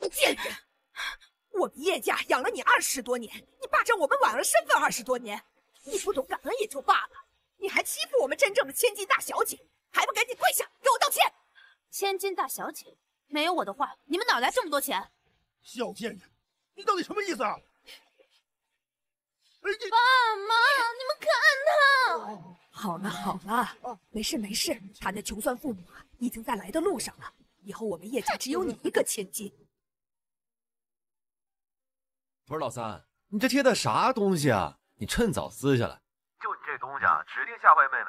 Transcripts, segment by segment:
你贱人！我们叶家养了你二十多年，你霸占我们婉儿身份二十多年，你不懂感恩也就罢了，你还欺负我们真正的千金大小姐，还不赶紧跪下给我道歉！千金大小姐，没有我的话，你们哪来这么多钱？小贱人，你到底什么意思啊？爸妈，你们看他！好了好了，没事没事，他那穷酸父母已经在来的路上了。以后我们叶家只有你一个千金。不是老三，你这贴的啥东西啊？你趁早撕下来，就你这东西，啊，指定吓坏妹妹。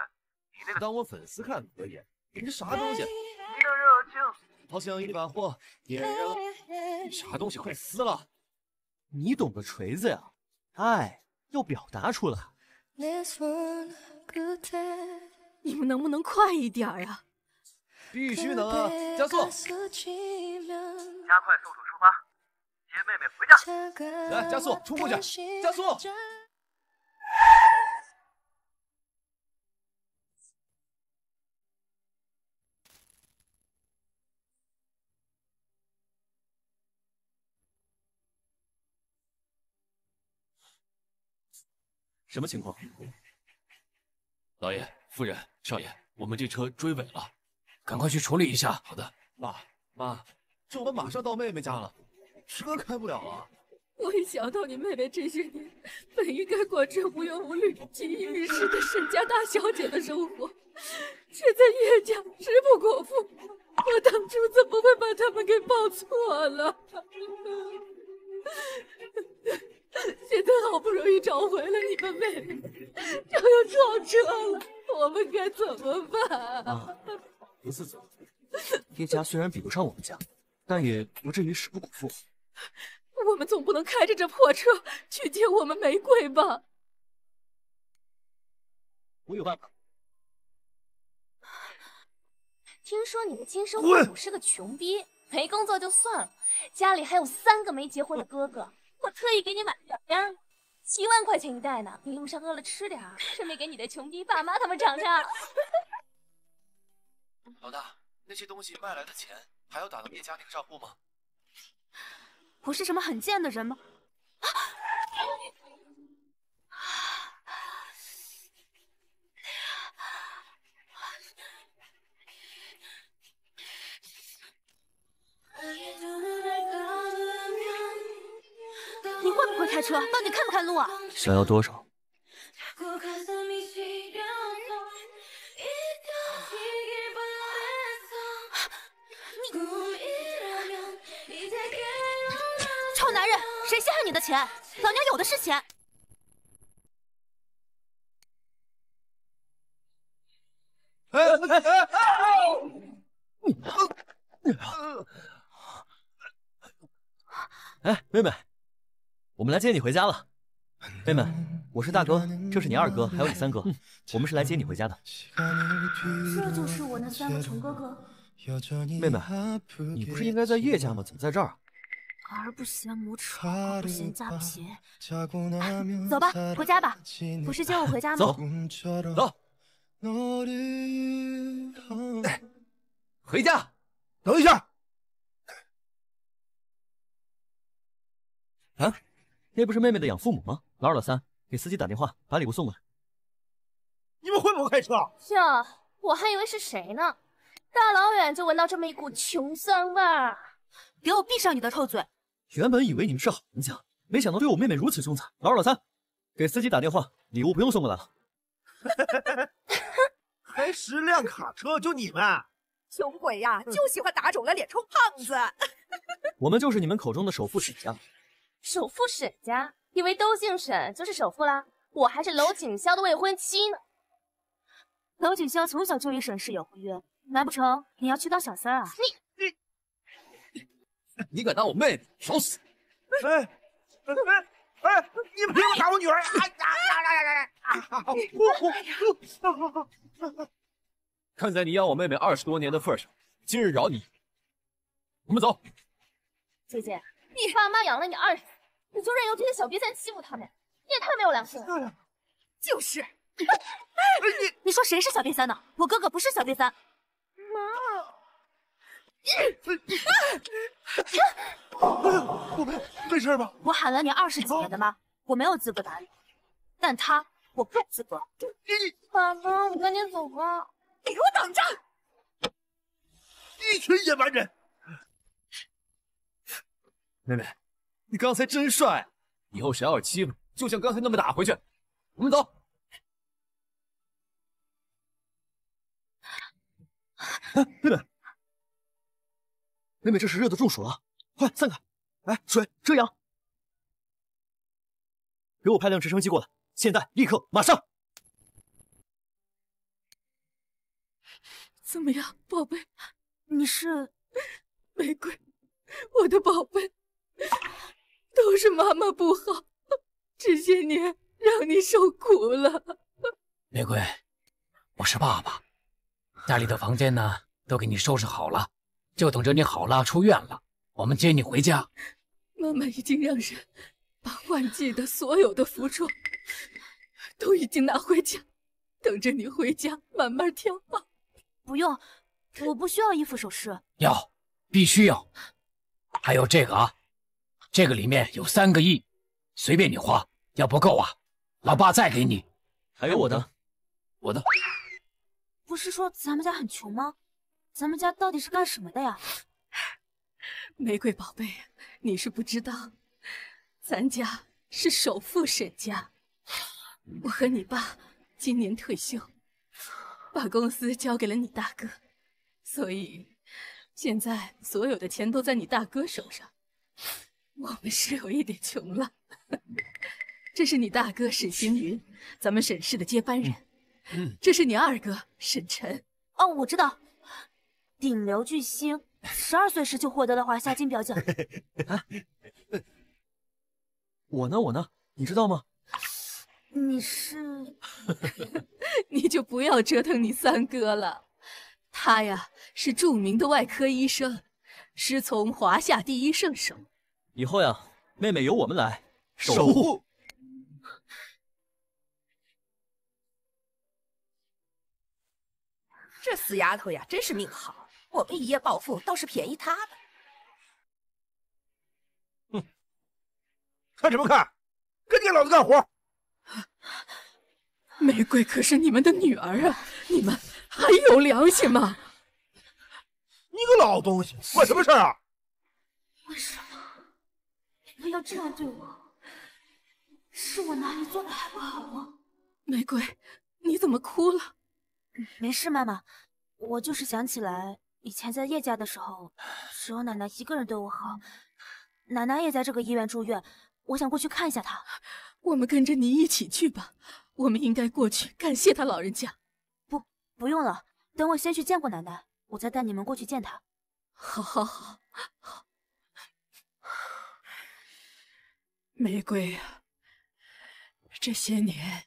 你那个当我粉丝看可以，你这啥东西？你的热情好像一把火点燃了。啥东西？快撕了！你懂个锤子呀！爱要表达出来。你们能不能快一点啊？必须能啊！加速，加快速度出发，接妹妹回家。来，加速，冲过去！加速！什么情况？老爷、夫人、少爷，我们这车追尾了。赶快去处理一下。好的，爸妈，这我们马上到妹妹家了，车开不了了。我一想到你妹妹这些年本应该过着无忧无虑、锦衣玉食的沈家大小姐的生活，却在叶家食不果腹，我当初怎么会把他们给抱错了？现在好不容易找回了你们妹妹，又要撞车了，我们该怎么办啊？不自责。叶家虽然比不上我们家，但也不至于食不果腹。我们总不能开着这破车去接我们玫瑰吧？我有办法。听说你的亲生父母是个穷逼，没工作就算了，家里还有三个没结婚的哥哥。我特意给你买了点烟，七万块钱一袋呢，你路上饿了吃点，顺便给你的穷逼爸妈他们尝尝。老大，那些东西卖来的钱还要打到聂家那个账户吗？我是什么很贱的人吗？你会不会开车？到底看不看路啊？想要多少？谁稀罕你的钱？老娘有的是钱！哎妹妹，我们来接你回家了。妹妹，我是大哥，这是你二哥，还有你三哥，我们是来接你回家的。这就是我那三个穷哥哥。妹妹，你不是应该在叶家吗？怎么在这儿？儿不嫌母丑，家不贫。走吧，回家吧。不是接我回家吗？走，走。哎，回家！等一下。啊，那不是妹妹的养父母吗？老二、老三，给司机打电话，把礼物送过来。你们会不会开车？哟，我还以为是谁呢，大老远就闻到这么一股穷酸味儿，给我闭上你的臭嘴！原本以为你们是好，人家，没想到对我妹妹如此凶残。老二、老三，给司机打电话，礼物不用送过来了。还十辆卡车，就你们，穷鬼呀，就喜欢打肿了脸充胖子。我们就是你们口中的首富沈家。首富沈家，以为都姓沈就是首富啦？我还是娄锦霄的未婚妻呢。娄锦霄从小就与沈氏有婚约，难不成你要去当小三啊？你！你敢打我妹妹，找死！哎哎哎！你凭什么打我女儿？哎呀呀呀呀呀！哈哈，看在你养我妹妹二十多年的份上，今日饶你。我们走。姐姐，你爸妈养了你二十年，你就任由这些小瘪三欺负他们？你也太没有良心了。就是。你你说谁是小瘪三呢？我哥哥不是小瘪三。妈。你你我没没事吧？我喊了你二十几年的妈，我没有资格打你，但他，我不资格。你，爸妈，我赶紧走吧。你给我等着！一群野蛮人！妹妹，你刚才真帅，以后谁要欺负，就像刚才那么打回去。我们走。妹妹。妹妹，这是热的中暑了，快散开！哎，水遮阳。给我派辆直升机过来，现在、立刻、马上！怎么样，宝贝？你是 玫瑰，我的宝贝，都是妈妈不好，这些年让你受苦了。玫瑰，我是爸爸，家里的房间呢，都给你收拾好了。就等着你好了，出院了，我们接你回家。妈妈已经让人把换季的所有的服装都已经拿回家，等着你回家慢慢挑。吧。不用，我不需要衣服首饰。要，必须要。还有这个啊，这个里面有三个亿，随便你花。要不够啊，老爸再给你。还有我的，我的。不是说咱们家很穷吗？咱们家到底是干什么的呀？玫瑰宝贝，你是不知道，咱家是首富沈家。我和你爸今年退休，把公司交给了你大哥，所以现在所有的钱都在你大哥手上。我们是有一点穷了。这是你大哥沈星云，咱们沈氏的接班人。嗯，这是你二哥沈晨。哦，我知道。顶流巨星，十二岁时就获得了华夏金表奖。我呢，我呢，你知道吗？你是？你就不要折腾你三哥了。他呀，是著名的外科医生，师从华夏第一圣手。以后呀，妹妹由我们来守护。这死丫头呀，真是命好。我们一夜暴富倒是便宜他了。哼，看什么看？赶紧老子干活！玫瑰可是你们的女儿啊，你们还有良心吗？你个老东西，管什么事儿啊？为什么你们要这样对我？是我哪里做的还不好吗？玫瑰，你怎么哭了？没事，妈妈，我就是想起来。以前在叶家的时候，只有奶奶一个人对我好。奶奶也在这个医院住院，我想过去看一下她。我们跟着你一起去吧，我们应该过去感谢她老人家。不，不用了，等我先去见过奶奶，我再带你们过去见她。好，好，好，好。玫瑰啊，这些年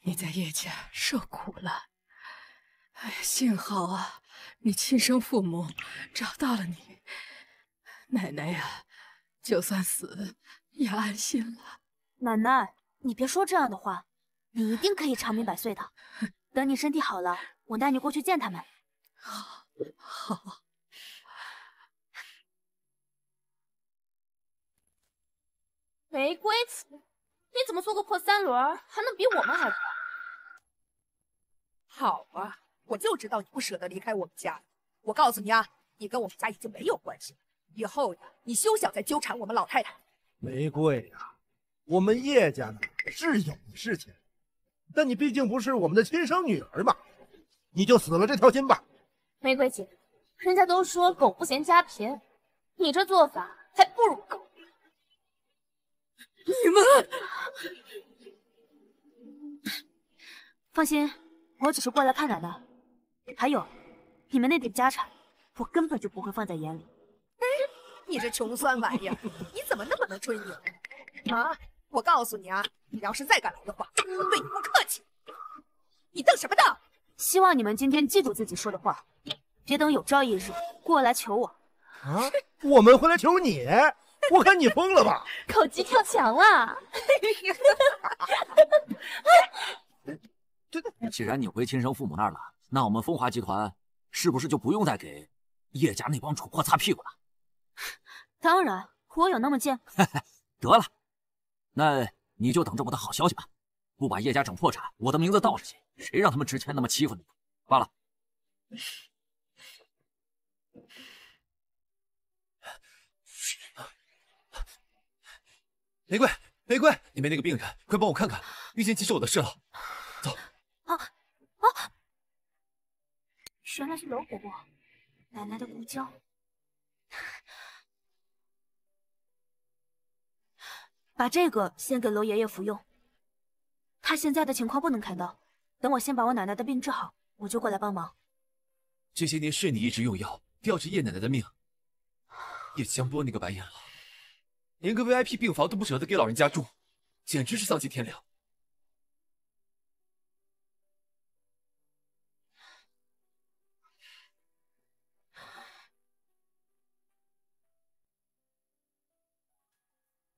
你在叶家受苦了。哎呀，幸好啊。你亲生父母找到了你，奶奶呀，就算死也安心了。奶奶，你别说这样的话，你一定可以长命百岁的。等你身体好了，我带你过去见他们。好，好。玫瑰子，你怎么坐个破三轮，还能比我们还快？好啊。我就知道你不舍得离开我们家。我告诉你啊，你跟我们家已经没有关系了。以后呀，你休想再纠缠我们老太太。玫瑰呀，我们叶家呢是有的是钱，但你毕竟不是我们的亲生女儿嘛，你就死了这条心吧。玫瑰姐，人家都说狗不嫌家贫，你这做法还不如狗。你们放心，我只是过来看奶奶。还有，你们那点家产，我根本就不会放在眼里。哎，你这穷酸玩意，你怎么那么能吹牛？啊，我告诉你啊，你要是再敢来的话，我对你不客气。你瞪什么瞪？希望你们今天记住自己说的话，别等有朝一日过来求我。啊，我们会来求你？我看你疯了吧，狗急跳墙了。哈哈哈对，既然你回亲生父母那儿了。那我们风华集团是不是就不用再给叶家那帮蠢货擦屁股了？当然，我有那么贱？得了，那你就等着我的好消息吧。不把叶家整破产，我的名字倒出去，谁让他们之前那么欺负你？罢了。玫瑰，玫瑰，你们那个病人，快帮我看看，已经急是我的事了。走。啊啊！原来是娄伯伯，奶奶的故胶，把这个先给娄爷爷服用。他现在的情况不能开刀，等我先把我奶奶的病治好，我就过来帮忙。这些年是你一直用药吊着叶奶奶的命，叶江波那个白眼狼，连个 VIP 病房都不舍得给老人家住，简直是丧尽天良。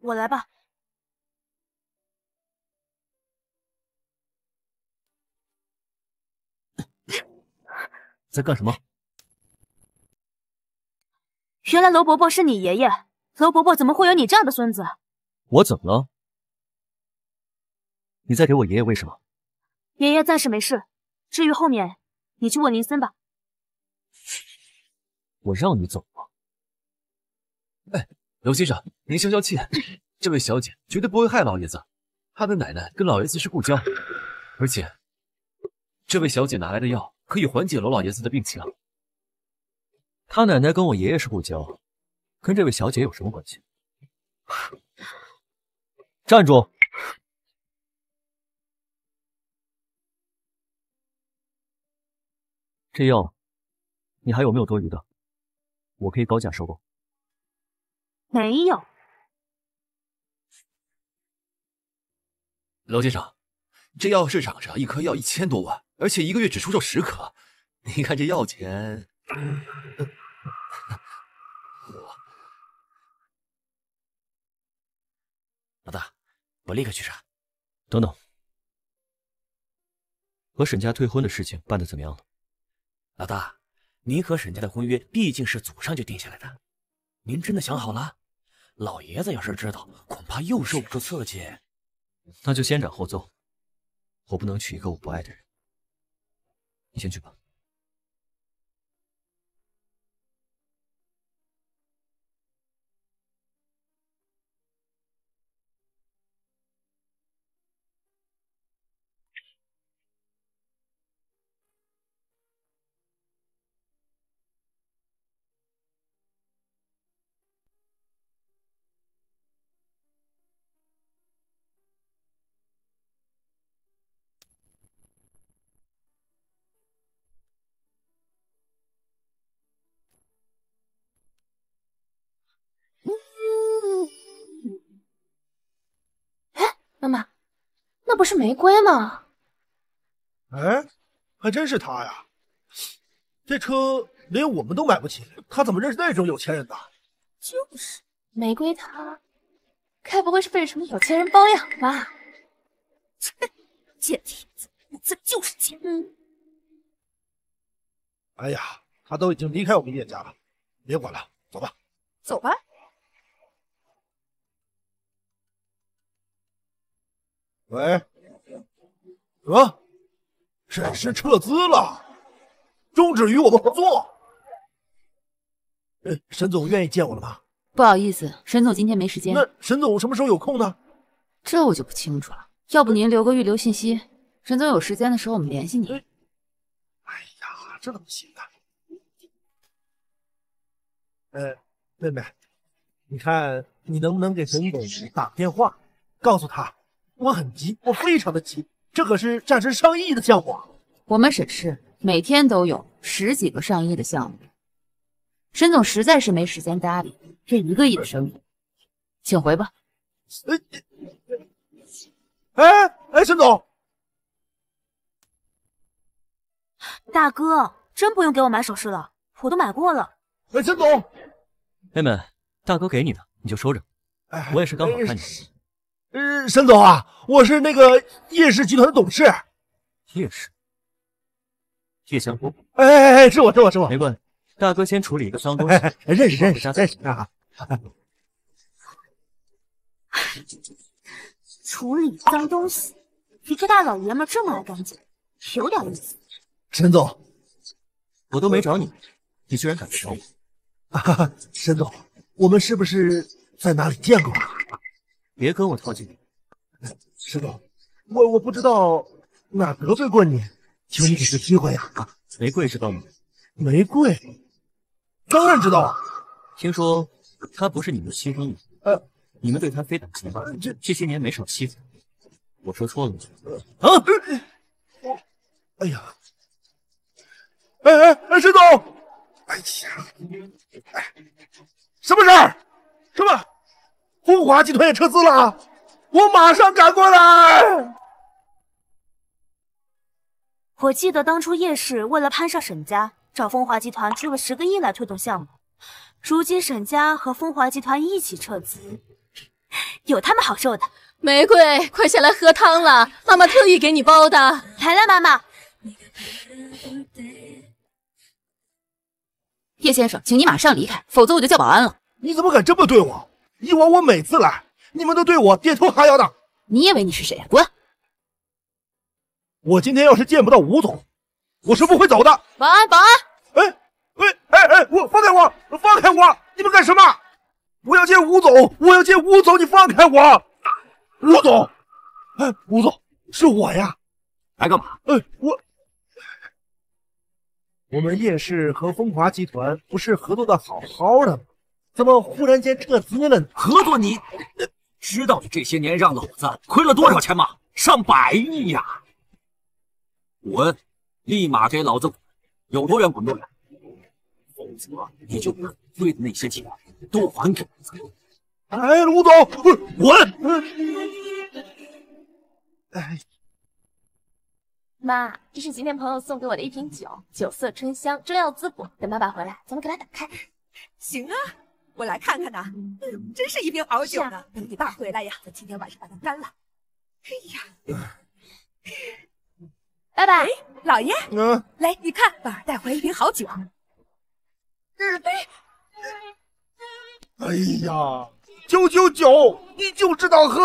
我来吧。在干什么？原来楼伯伯是你爷爷，楼伯伯怎么会有你这样的孙子？我怎么了？你在给我爷爷喂什么？爷爷暂时没事，至于后面，你去问林森吧。我让你走了？哎。刘先生，您消消气，这位小姐绝对不会害老爷子。她的奶奶跟老爷子是故交，而且这位小姐拿来的药可以缓解罗老爷子的病情。他奶奶跟我爷爷是故交，跟这位小姐有什么关系？站住！这药你还有没有多余的？我可以高价收购。没有，楼先生，这药市场上一颗药一千多万，而且一个月只出售十颗，您看这药钱，老大，我立刻去查。等等，和沈家退婚的事情办的怎么样了？老大，您和沈家的婚约毕竟是祖上就定下来的，您真的想好了？老爷子要是知道，恐怕又受不住刺激。那就先斩后奏，我不能娶一个我不爱的人。你先去吧。不是玫瑰吗？哎，还真是他呀！这车连我们都买不起，他怎么认识那种有钱人的？就是玫瑰，他该不会是被什么有钱人包养吧？切，贱蹄子，你这就是贱！哎呀，他都已经离开我们叶家了，别管了，走吧。走吧。喂。啊！沈氏撤资了，终止与我们合作。沈总愿意见我了吗？不好意思，沈总今天没时间。那沈总什么时候有空呢？这我就不清楚了。要不您留个预留信息，沈总有时间的时候我们联系你。哎呀，这怎么行呢？呃，妹妹，你看你能不能给沈总打电话，告诉他我很急，我非常的急。这可是价值上亿的项目，啊！我们沈氏每天都有十几个上亿的项目，沈总实在是没时间搭理这一个亿的生意，请回吧。哎哎，沈总，大哥真不用给我买首饰了，我都买过了。哎，沈总，妹妹，大哥给你的，你就收着。我也是刚好看见。呃，沈总啊，我是那个叶氏集团的董事，叶氏，叶祥峰。哎哎哎，是我是我是我，没关系，大哥先处理一个脏东西。认识认识认识啊，处理脏东西，一个大老爷们这么爱干净，有点意思。沈总，我都没找你，你居然敢来找我。沈总，我们是不是在哪里见过？别跟我套近乎，师总，我我不知道哪得罪过你，求你给个机会呀。玫瑰知道吗？玫瑰当然知道。听说他不是你们亲生的，你们对他非打即骂，这些年没少欺负。我说错了。啊！我，哎呀，哎哎哎，师总，哎呀，哎，什么事儿？么？风华集团也撤资了，我马上赶过来。我记得当初叶氏为了攀上沈家，找风华集团出了十个亿来推动项目。如今沈家和风华集团一起撤资，有他们好受的。玫瑰，快下来喝汤了，妈妈特意给你煲的。来了，妈妈。叶先生，请你马上离开，否则我就叫保安了。你怎么敢这么对我？以往我每次来，你们都对我点头哈腰的。你以为你是谁呀？滚！我今天要是见不到吴总，我是不会走的。保安，保安！哎，哎，哎哎，我放开我，放开我！你们干什么？我要见吴总，我要见吴总，你放开我！吴总，哎，吴总，是我呀，来干嘛？哎，我，我们叶氏和风华集团不是合作的好好的吗？怎么忽然间撤资了呢？合作，你，知道你这些年让老子亏了多少钱吗？上百亿呀！滚！立马给老子滚，有多远滚多远，否则你就把亏的那些钱都还给老子！哎，吴总，滚！哎，妈，这是今天朋友送给我的一瓶酒，酒色春香，中药滋补，等爸爸回来，咱们给他打开。行啊。我来看看呐，真是一瓶好酒呢。等你爸回来呀，我今天晚上把它干了。哎呀，爸爸，老爷，嗯，来，你看，爸带回一瓶好酒。哎，哎呀，九九九，你就知道喝，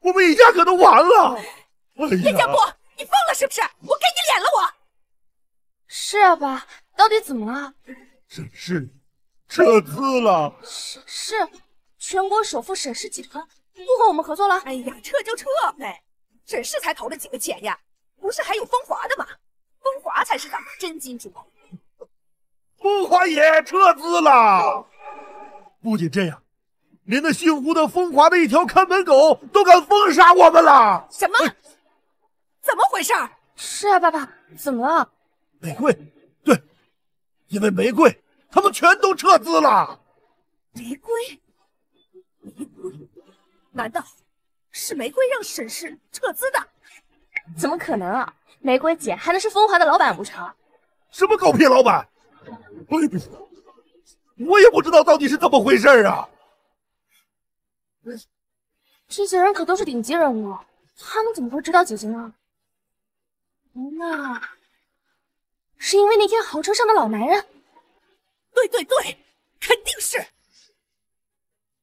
我们一家可都完了。哎呀，叶家波，你疯了是不是？我给你脸了，我是啊，爸，到底怎么了？真是。撤资了，是是，全国首富沈氏集团不和我们合作了。哎呀，撤就撤，呗。沈氏才投了几个钱呀，不是还有风华的吗？风华才是们真金主，风华也撤资了。不仅这样，连那姓胡的风华的一条看门狗都敢封杀我们了。什么？怎么回事？是啊，爸爸，怎么了？玫瑰，对，因为玫瑰。他们全都撤资了。玫瑰，玫瑰，难道是玫瑰让沈氏撤资的？怎么可能啊！玫瑰姐还能是风华的老板不成？什么狗屁老板？我也不知道，我也不知道到底是怎么回事啊！这些人可都是顶级人物，他们怎么会知道姐姐呢？那是因为那天豪车上的老男人。对对对，肯定是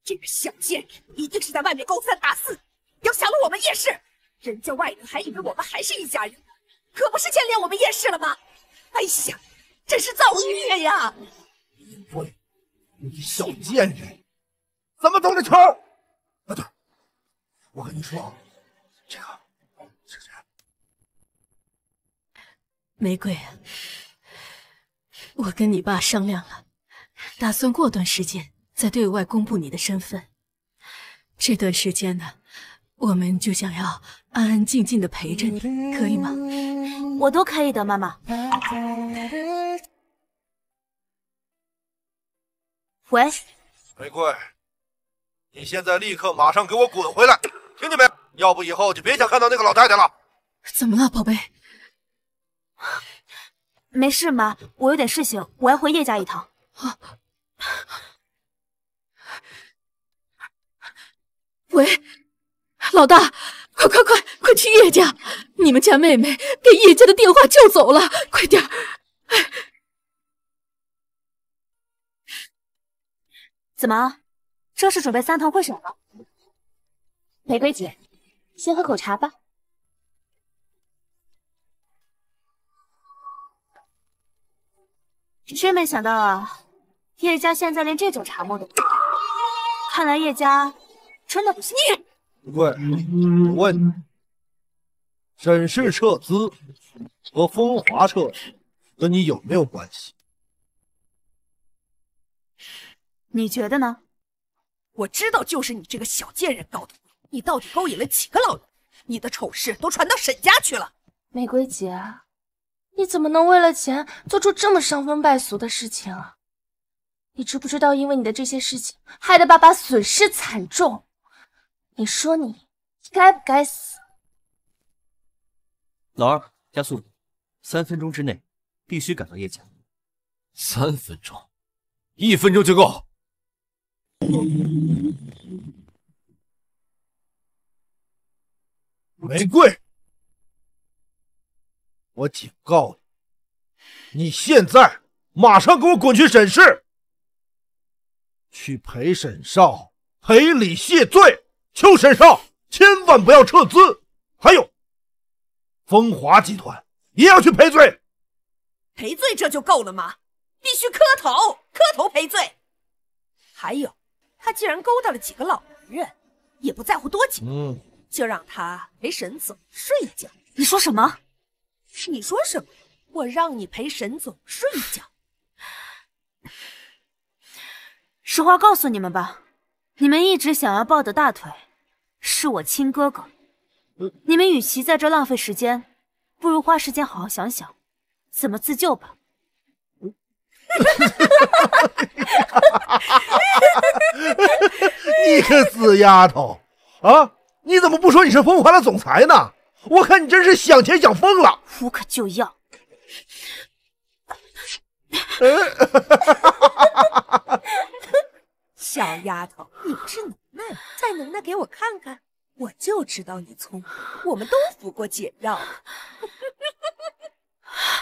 这个小贱人，一定是在外面勾三搭四，要想了我们叶氏，人家外人还以为我们还是一家人可不是牵连我们叶氏了吗？哎呀，真是造孽呀！玫你小贱人，怎么动的球？啊，对，我跟你说啊，这个这这，玫瑰啊。我跟你爸商量了，打算过段时间再对外公布你的身份。这段时间呢，我们就想要安安静静的陪着你，可以吗？我都可以的，妈妈。喂，玫瑰，你现在立刻马上给我滚回来，听见没？要不以后就别想看到那个老太太了。怎么了，宝贝？没事，妈，我有点事情，我要回叶家一趟。啊！喂，老大，快快快，快去叶家，你们家妹妹被叶家的电话救走了，快点儿！怎么，这是准备三堂会审了？玫瑰姐，先喝口茶吧。真没想到啊，叶家现在连这种茶沫都懂，看来叶家真的不是你。喂，你。沈氏撤资和风华撤资跟你有没有关系？你觉得呢？我知道就是你这个小贱人搞的鬼，你到底勾引了几个老人？你的丑事都传到沈家去了，玫瑰姐。你怎么能为了钱做出这么伤风败俗的事情啊？你知不知道因为你的这些事情，害得爸爸损失惨重？你说你该不该死？老二，加速，三分钟之内必须赶到叶家。三分钟，一分钟就够。玫瑰。我警告你，你现在马上给我滚去沈氏，去陪沈少赔礼谢罪，求沈少千万不要撤资。还有，风华集团也要去赔罪，赔罪这就够了吗？必须磕头磕头赔罪。还有，他既然勾搭了几个老男人，也不在乎多久，就让他陪沈总睡一觉。你说什么？你说什么？我让你陪沈总睡一觉。实话告诉你们吧，你们一直想要抱的大腿是我亲哥哥。嗯，你们与其在这浪费时间，不如花时间好好想想怎么自救吧。你个死丫头啊，你怎么不说你是风华的总裁呢？我看你真是想钱想疯了，无可救药。小丫头，你不是能耐吗？再能耐给我看看！我就知道你聪。明。我们都服过解药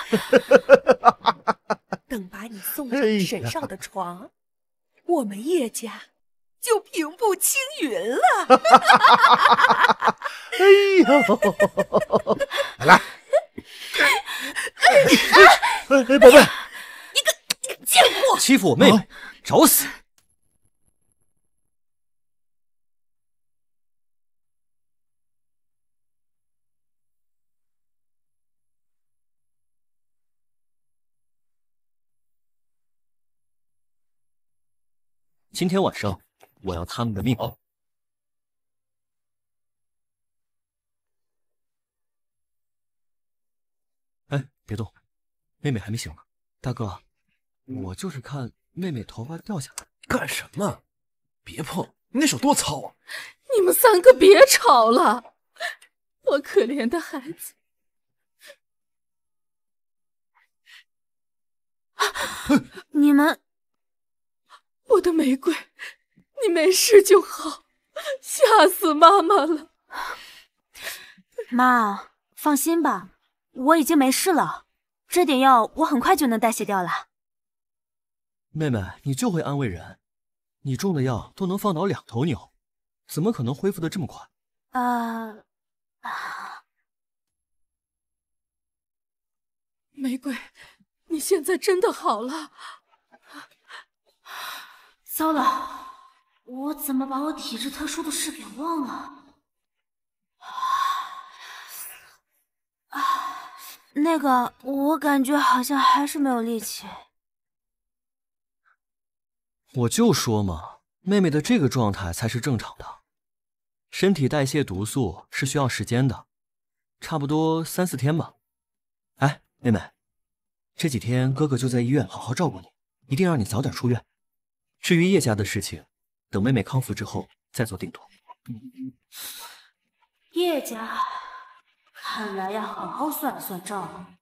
等把你送上沈少的床，我们叶家。就平步青云了。哎呦！来，宝贝，你个你个贱货，欺负我妹妹，找死！今天晚上。我要他们的命！哎，别动，妹妹还没醒呢。大哥，我就是看妹妹头发掉下来。干什么？别碰，你那手多糙啊！你们三个别吵了，我可怜的孩子，你们，我的玫瑰。你没事就好，吓死妈妈了。妈，放心吧，我已经没事了，这点药我很快就能代谢掉了。妹妹，你就会安慰人，你中的药都能放倒两头牛，怎么可能恢复的这么快？啊啊！玫瑰，你现在真的好了？糟了！我怎么把我体质特殊的事给忘了？啊，那个，我感觉好像还是没有力气。我就说嘛，妹妹的这个状态才是正常的。身体代谢毒素是需要时间的，差不多三四天吧。哎，妹妹，这几天哥哥就在医院好好照顾你，一定让你早点出院。至于叶家的事情。等妹妹康复之后再做定夺。叶家看来要好好算算账了。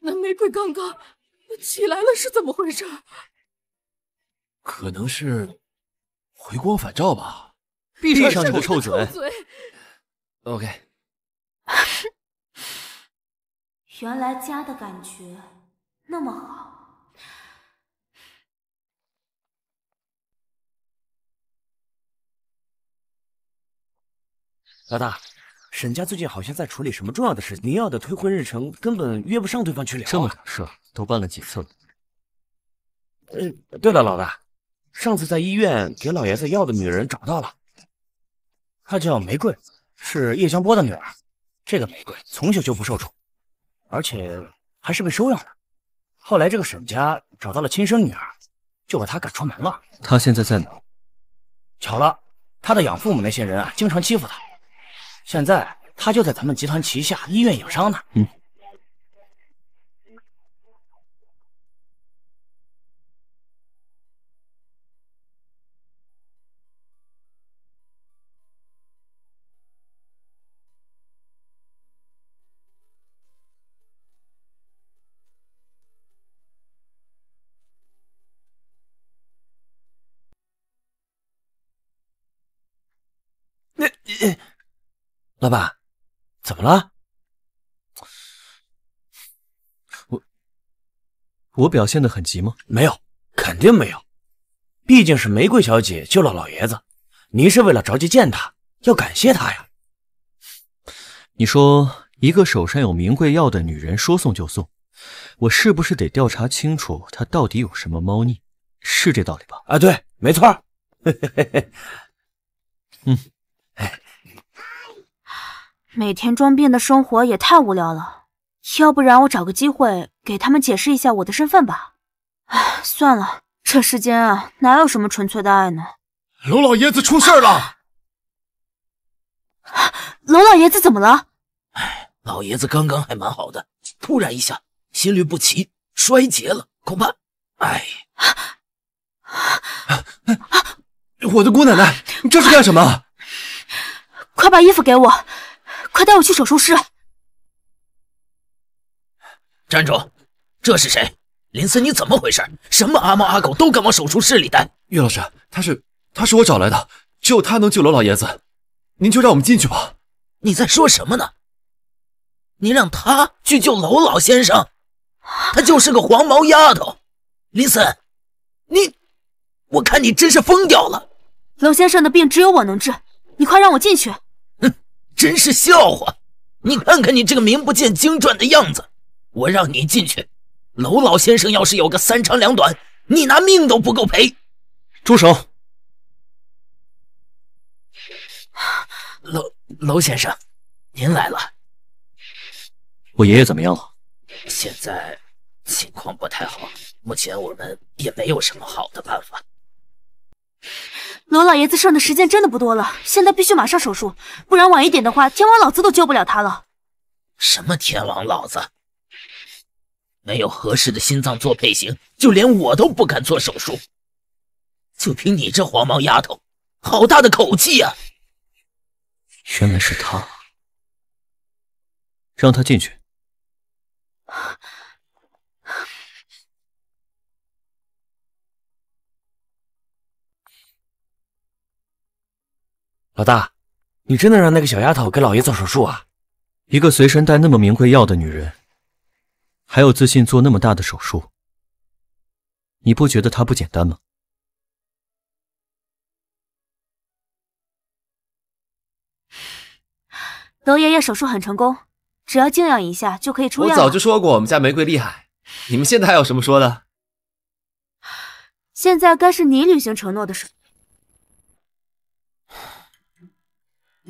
那玫瑰刚刚起来了是怎么回事？可能是回光返照吧。闭上臭臭嘴。OK。原来家的感觉那么好。老大，沈家最近好像在处理什么重要的事情。您要的推婚日程根本约不上对方去了。这么点事都办了几次了。呃，对了，老大，上次在医院给老爷子要的女人找到了，她叫玫瑰，是叶江波的女儿。这个玫瑰从小就不受宠，而且还是被收养的。后来这个沈家找到了亲生女儿，就把她赶出门了。她现在在哪？巧了，她的养父母那些人啊，经常欺负她。现在他就在咱们集团旗下医院养伤呢。老板，怎么了？我我表现的很急吗？没有，肯定没有。毕竟是玫瑰小姐救了老爷子，您是为了着急见她，要感谢她呀。你说，一个手上有名贵药的女人说送就送，我是不是得调查清楚她到底有什么猫腻？是这道理吧？啊，对，没错。嘿嘿嘿嘿，嗯。每天装病的生活也太无聊了，要不然我找个机会给他们解释一下我的身份吧。唉，算了，这世间啊，哪有什么纯粹的爱呢？龙老爷子出事了！龙老爷子怎么了？老爷子刚刚还蛮好的，突然一下心律不齐，衰竭了，恐怕……唉！我的姑奶奶，你这是干什么？快把衣服给我！快带我去手术室！站住！这是谁？林森，你怎么回事？什么阿猫阿狗都敢往手术室里带？岳老师，他是，他是我找来的，只有他能救楼老爷子。您就让我们进去吧。你在说什么呢？你让他去救楼老先生？他就是个黄毛丫头。林森，你，我看你真是疯掉了。楼先生的病只有我能治，你快让我进去。真是笑话！你看看你这个名不见经传的样子，我让你进去，娄老先生要是有个三长两短，你拿命都不够赔。住手！娄娄先生，您来了，我爷爷怎么样了？现在情况不太好，目前我们也没有什么好的办法。罗老爷子剩的时间真的不多了，现在必须马上手术，不然晚一点的话，天王老子都救不了他了。什么天王老子？没有合适的心脏做配型，就连我都不敢做手术。就凭你这黄毛丫头，好大的口气呀！原来是他，让他进去。老大，你真的让那个小丫头给老爷做手术啊？一个随身带那么名贵药的女人，还有自信做那么大的手术，你不觉得她不简单吗？娄爷爷手术很成功，只要静养一下就可以出院我早就说过我们家玫瑰厉害，你们现在还有什么说的？现在该是你履行承诺的时候。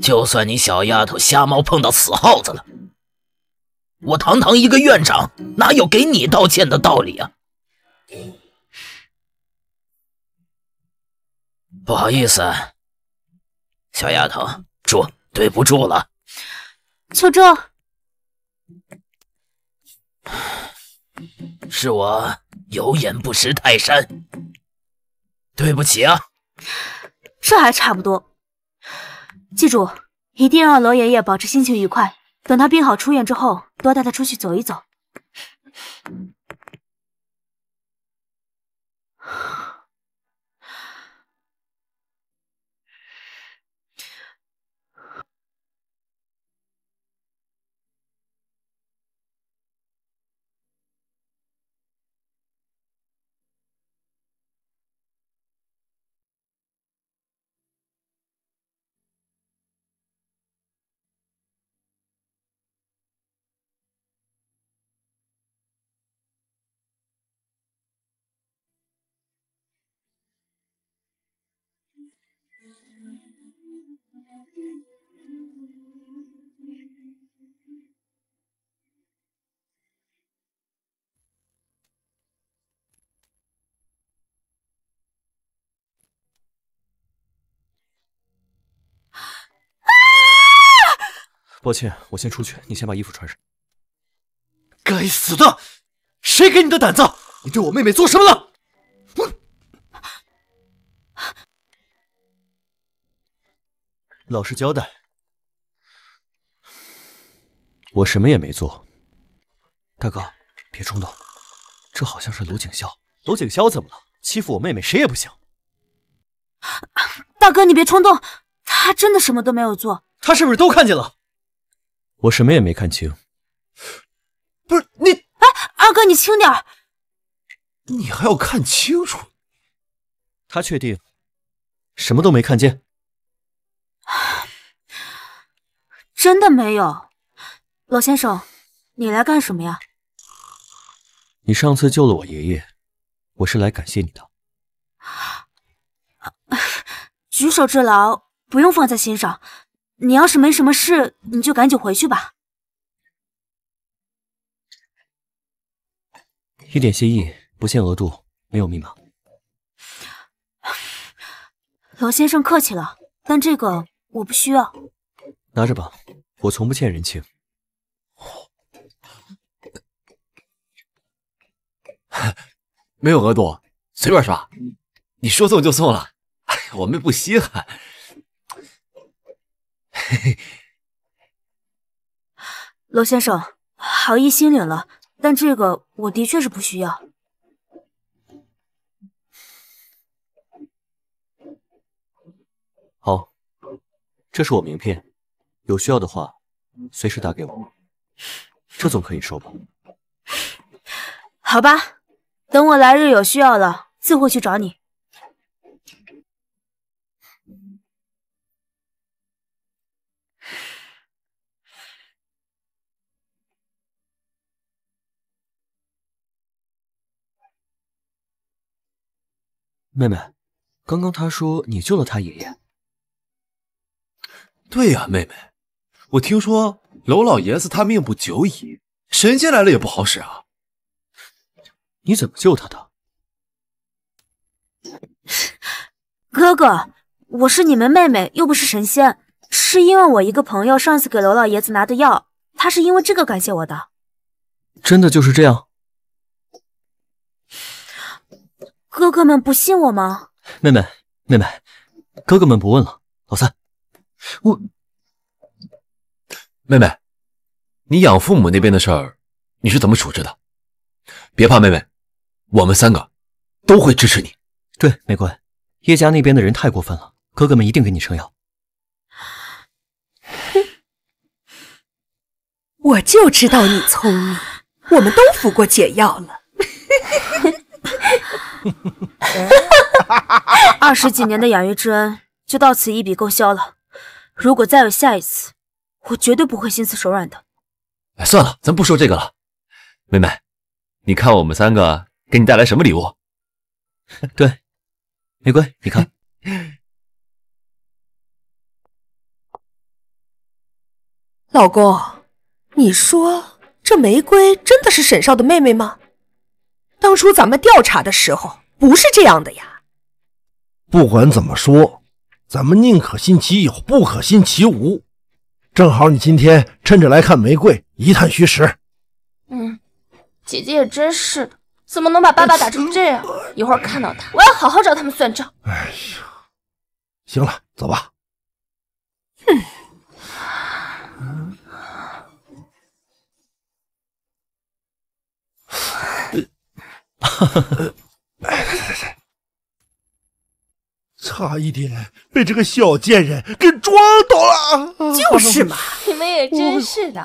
就算你小丫头瞎猫碰到死耗子了，我堂堂一个院长，哪有给你道歉的道理啊？不好意思，小丫头，住，对不住了。秋竹，是我有眼不识泰山，对不起啊。这还差不多。记住，一定要让罗爷爷保持心情愉快。等他病好出院之后，多带他出去走一走。抱歉，我先出去，你先把衣服穿上。该死的，谁给你的胆子？你对我妹妹做什么了？老实交代，我什么也没做。大哥，别冲动，这好像是娄景霄。娄景霄怎么了？欺负我妹妹，谁也不行。大哥，你别冲动，他真的什么都没有做。他是不是都看见了？我什么也没看清。不是你，哎，二哥，你轻点你还要看清楚？他确定什么都没看见？真的没有，老先生，你来干什么呀？你上次救了我爷爷，我是来感谢你的。举手之劳，不用放在心上。你要是没什么事，你就赶紧回去吧。一点心意，不限额度，没有密码。老先生客气了，但这个我不需要。拿着吧，我从不欠人情。没有额度，随便刷。你说送就送了，我们不稀罕。罗先生，好意心领了，但这个我的确是不需要。好，这是我名片。有需要的话，随时打给我，这总可以说吧？好吧，等我来日有需要了，自会去找你。妹妹，刚刚他说你救了他爷爷？对呀，妹妹。我听说楼老爷子他命不久矣，神仙来了也不好使啊！你怎么救他的？哥哥，我是你们妹妹，又不是神仙，是因为我一个朋友上次给楼老爷子拿的药，他是因为这个感谢我的。真的就是这样？哥哥们不信我吗？妹妹，妹妹，哥哥们不问了。老三，我。妹妹，你养父母那边的事儿，你是怎么处置的？别怕，妹妹，我们三个都会支持你。对，玫瑰，叶家那边的人太过分了，哥哥们一定给你撑腰。我就知道你聪明，我们都服过解药了。二十几年的养育之恩就到此一笔勾销了。如果再有下一次。我绝对不会心慈手软的。哎，算了，咱不说这个了。妹妹，你看我们三个给你带来什么礼物？对，玫瑰，你看。老公，你说这玫瑰真的是沈少的妹妹吗？当初咱们调查的时候不是这样的呀。不管怎么说，咱们宁可信其有，不可信其无。正好你今天趁着来看玫瑰，一探虚实。嗯，姐姐也真是的，怎么能把爸爸打成这样？一会儿看到他，我要好好找他们算账。哎呀，行了，走吧。哼。差一点被这个小贱人给撞到了，就是嘛，你们也真是的，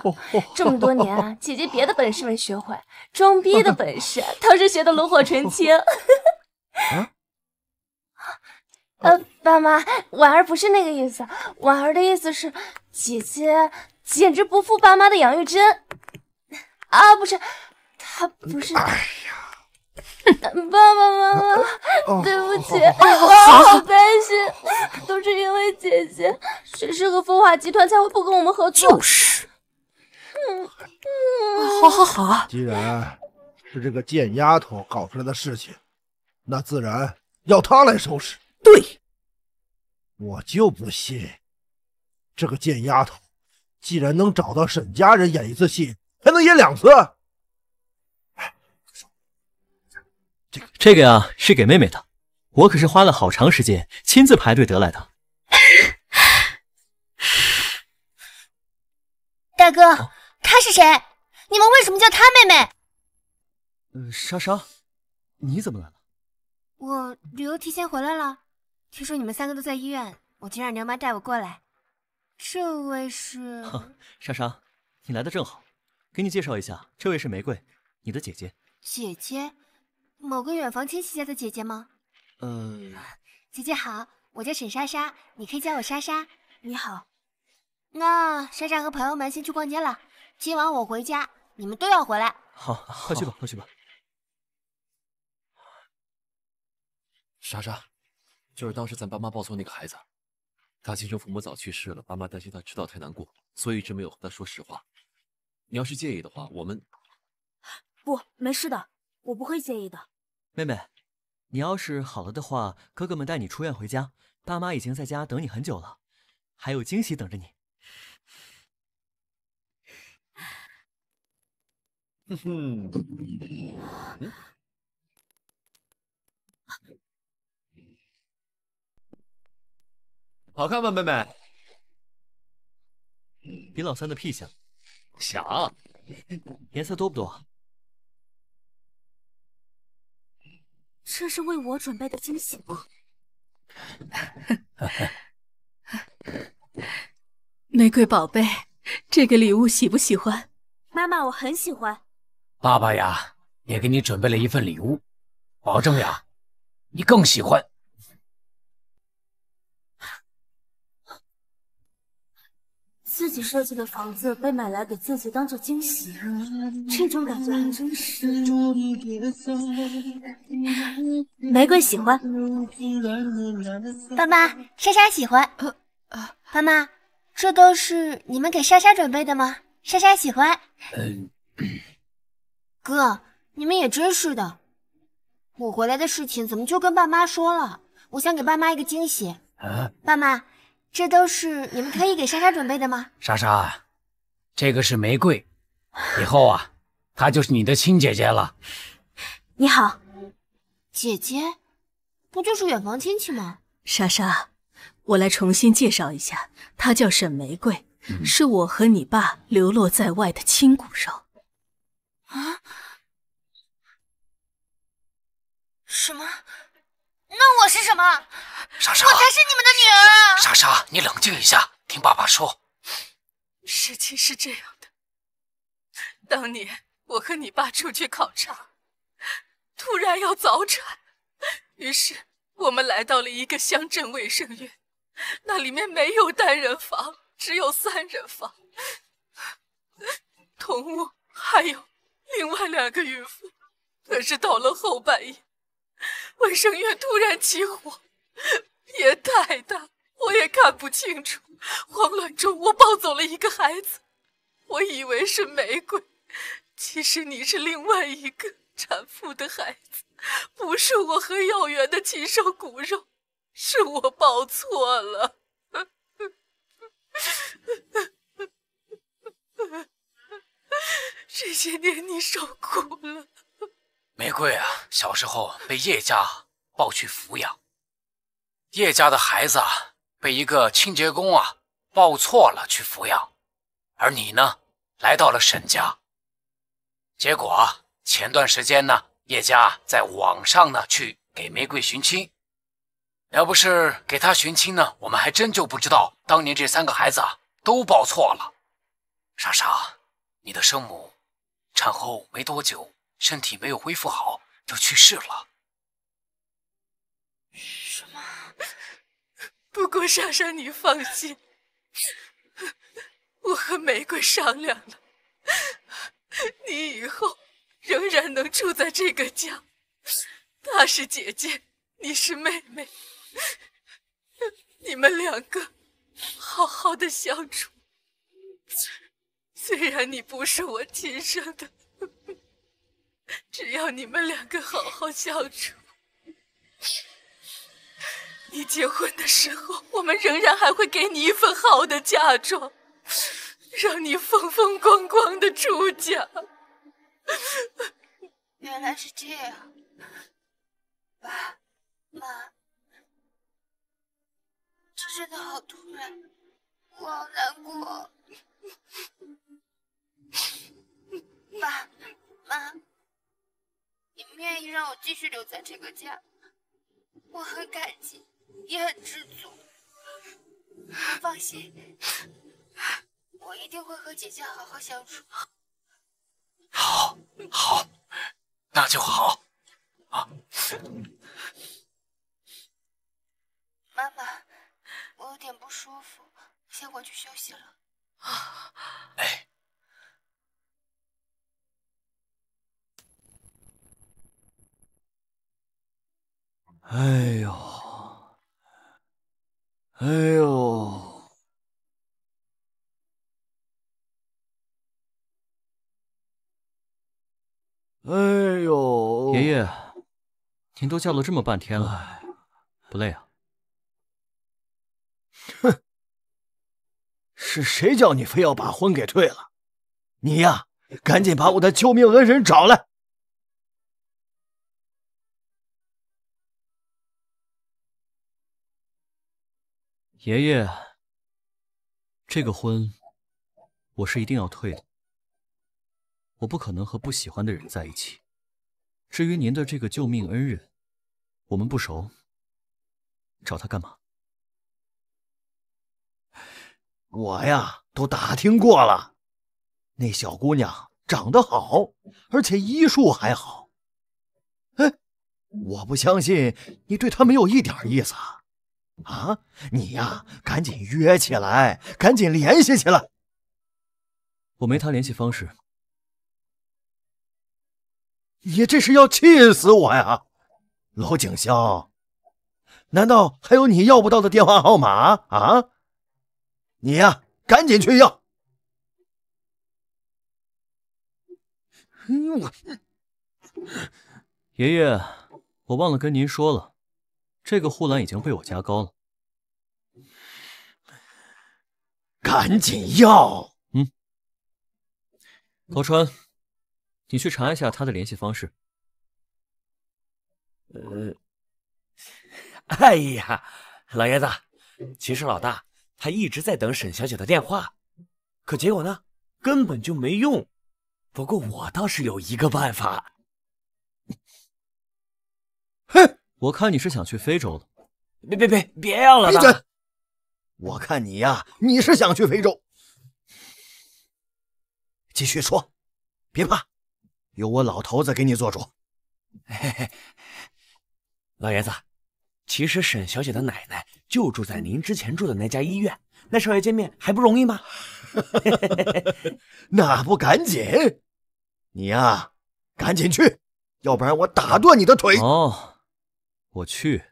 这么多年啊，姐姐别的本事没学会，装逼的本事倒是学的炉火纯青。啊，呃，爸妈，婉儿不是那个意思，婉儿的意思是，姐姐简直不负爸妈的养育之恩。啊，不是，她不是。哎呀。爸爸妈妈，对不起，我好担心，都是因为姐姐，沈氏和风华集团才会不跟我们合作。就是，嗯，好，好，好。既然是这个贱丫头搞出来的事情，那自然要她来收拾。对，我就不信这个贱丫头，既然能找到沈家人演一次戏，还能演两次。这个呀，是给妹妹的。我可是花了好长时间，亲自排队得来的。大哥，她是谁？你们为什么叫她妹妹？呃，莎莎，你怎么来了？我旅游提前回来了，听说你们三个都在医院，我就让娘妈带我过来。这位是，莎莎，你来的正好，给你介绍一下，这位是玫瑰，你的姐姐。姐姐。某个远房亲戚家的姐姐吗？嗯，姐姐好，我叫沈莎莎，你可以叫我莎莎。你好，那莎莎和朋友们先去逛街了，今晚我回家，你们都要回来。好，快去吧，快去吧。莎莎，就是当时咱爸妈抱错那个孩子，他亲生父母早去世了，爸妈担心他知道太难过，所以一直没有和他说实话。你要是介意的话，我们不，没事的，我不会介意的。妹妹，你要是好了的话，哥哥们带你出院回家，爸妈已经在家等你很久了，还有惊喜等着你。哼哼，好看吗，妹妹？比老三的屁像，小，颜色多不多？这是为我准备的惊喜吗？玫瑰宝贝，这个礼物喜不喜欢？妈妈，我很喜欢。爸爸呀，也给你准备了一份礼物，保证呀，你更喜欢。自己设计的房子被买来给自己当做惊喜，这种感觉很真实。玫瑰喜欢，爸妈，莎莎喜欢。爸妈，这都是你们给莎莎准备的吗？莎莎喜欢。哥，你们也真是的，我回来的事情怎么就跟爸妈说了？我想给爸妈一个惊喜。爸妈。这都是你们特意给莎莎准备的吗？莎莎，这个是玫瑰，以后啊，她就是你的亲姐姐了。你好，姐姐，不就是远房亲戚吗？莎莎，我来重新介绍一下，她叫沈玫瑰，是我和你爸流落在外的亲骨肉。啊？什么？那我是什么？莎莎，我才是你们的女儿啊！莎莎，你冷静一下，听爸爸说。事情是这样的，当年我和你爸出去考察，突然要早产，于是我们来到了一个乡镇卫生院，那里面没有单人房，只有三人房，同屋还有另外两个孕妇。可是到了后半夜。卫生院突然起火，也太大，我也看不清楚。慌乱中，我抱走了一个孩子，我以为是玫瑰，其实你是另外一个产妇的孩子，不是我和耀元的亲生骨肉，是我抱错了。这些年你受苦了。玫瑰啊，小时候被叶家抱去抚养，叶家的孩子啊，被一个清洁工啊抱错了去抚养，而你呢，来到了沈家。结果前段时间呢，叶家在网上呢去给玫瑰寻亲，要不是给他寻亲呢，我们还真就不知道当年这三个孩子啊都抱错了。莎莎，你的生母产后没多久。身体没有恢复好，就去世了。什么？不过莎莎，你放心，我和玫瑰商量了，你以后仍然能住在这个家。她是姐姐，你是妹妹，你们两个好好的相处。虽然你不是我亲生的。只要你们两个好好相处，你结婚的时候，我们仍然还会给你一份好的嫁妆，让你风风光光的出嫁。原来是这样，爸妈，这真的好突然，我好难过，爸妈。你愿意让我继续留在这个家，我很感激，也很知足。放心，我一定会和姐姐好好相处。好，好，那就好。啊，妈妈，我有点不舒服，先回去休息了。啊。哎呦，哎呦，哎呦！爷爷，您都叫了这么半天了，不累啊？哼，是谁叫你非要把婚给退了？你呀，赶紧把我的救命恩人找来！爷爷，这个婚我是一定要退的。我不可能和不喜欢的人在一起。至于您的这个救命恩人，我们不熟，找他干嘛？我呀，都打听过了，那小姑娘长得好，而且医术还好。哎，我不相信你对她没有一点意思。啊。啊，你呀，赶紧约起来，赶紧联系起来。我没他联系方式，你这是要气死我呀，罗景霄？难道还有你要不到的电话号码啊？你呀，赶紧去要。哎呦我！爷爷，我忘了跟您说了。这个护栏已经被我加高了，赶紧要。嗯，高川，你去查一下他的联系方式。呃，哎呀，老爷子，其实老大他一直在等沈小姐的电话，可结果呢，根本就没用。不过我倒是有一个办法。哼！我看你是想去非洲了，别别别别要了，闭嘴！我看你呀，你是想去非洲。继续说，别怕，有我老头子给你做主。老爷子，其实沈小姐的奶奶就住在您之前住的那家医院，那少爷见面还不容易吗？那不赶紧？你呀，赶紧去，要不然我打断你的腿！哦。我去，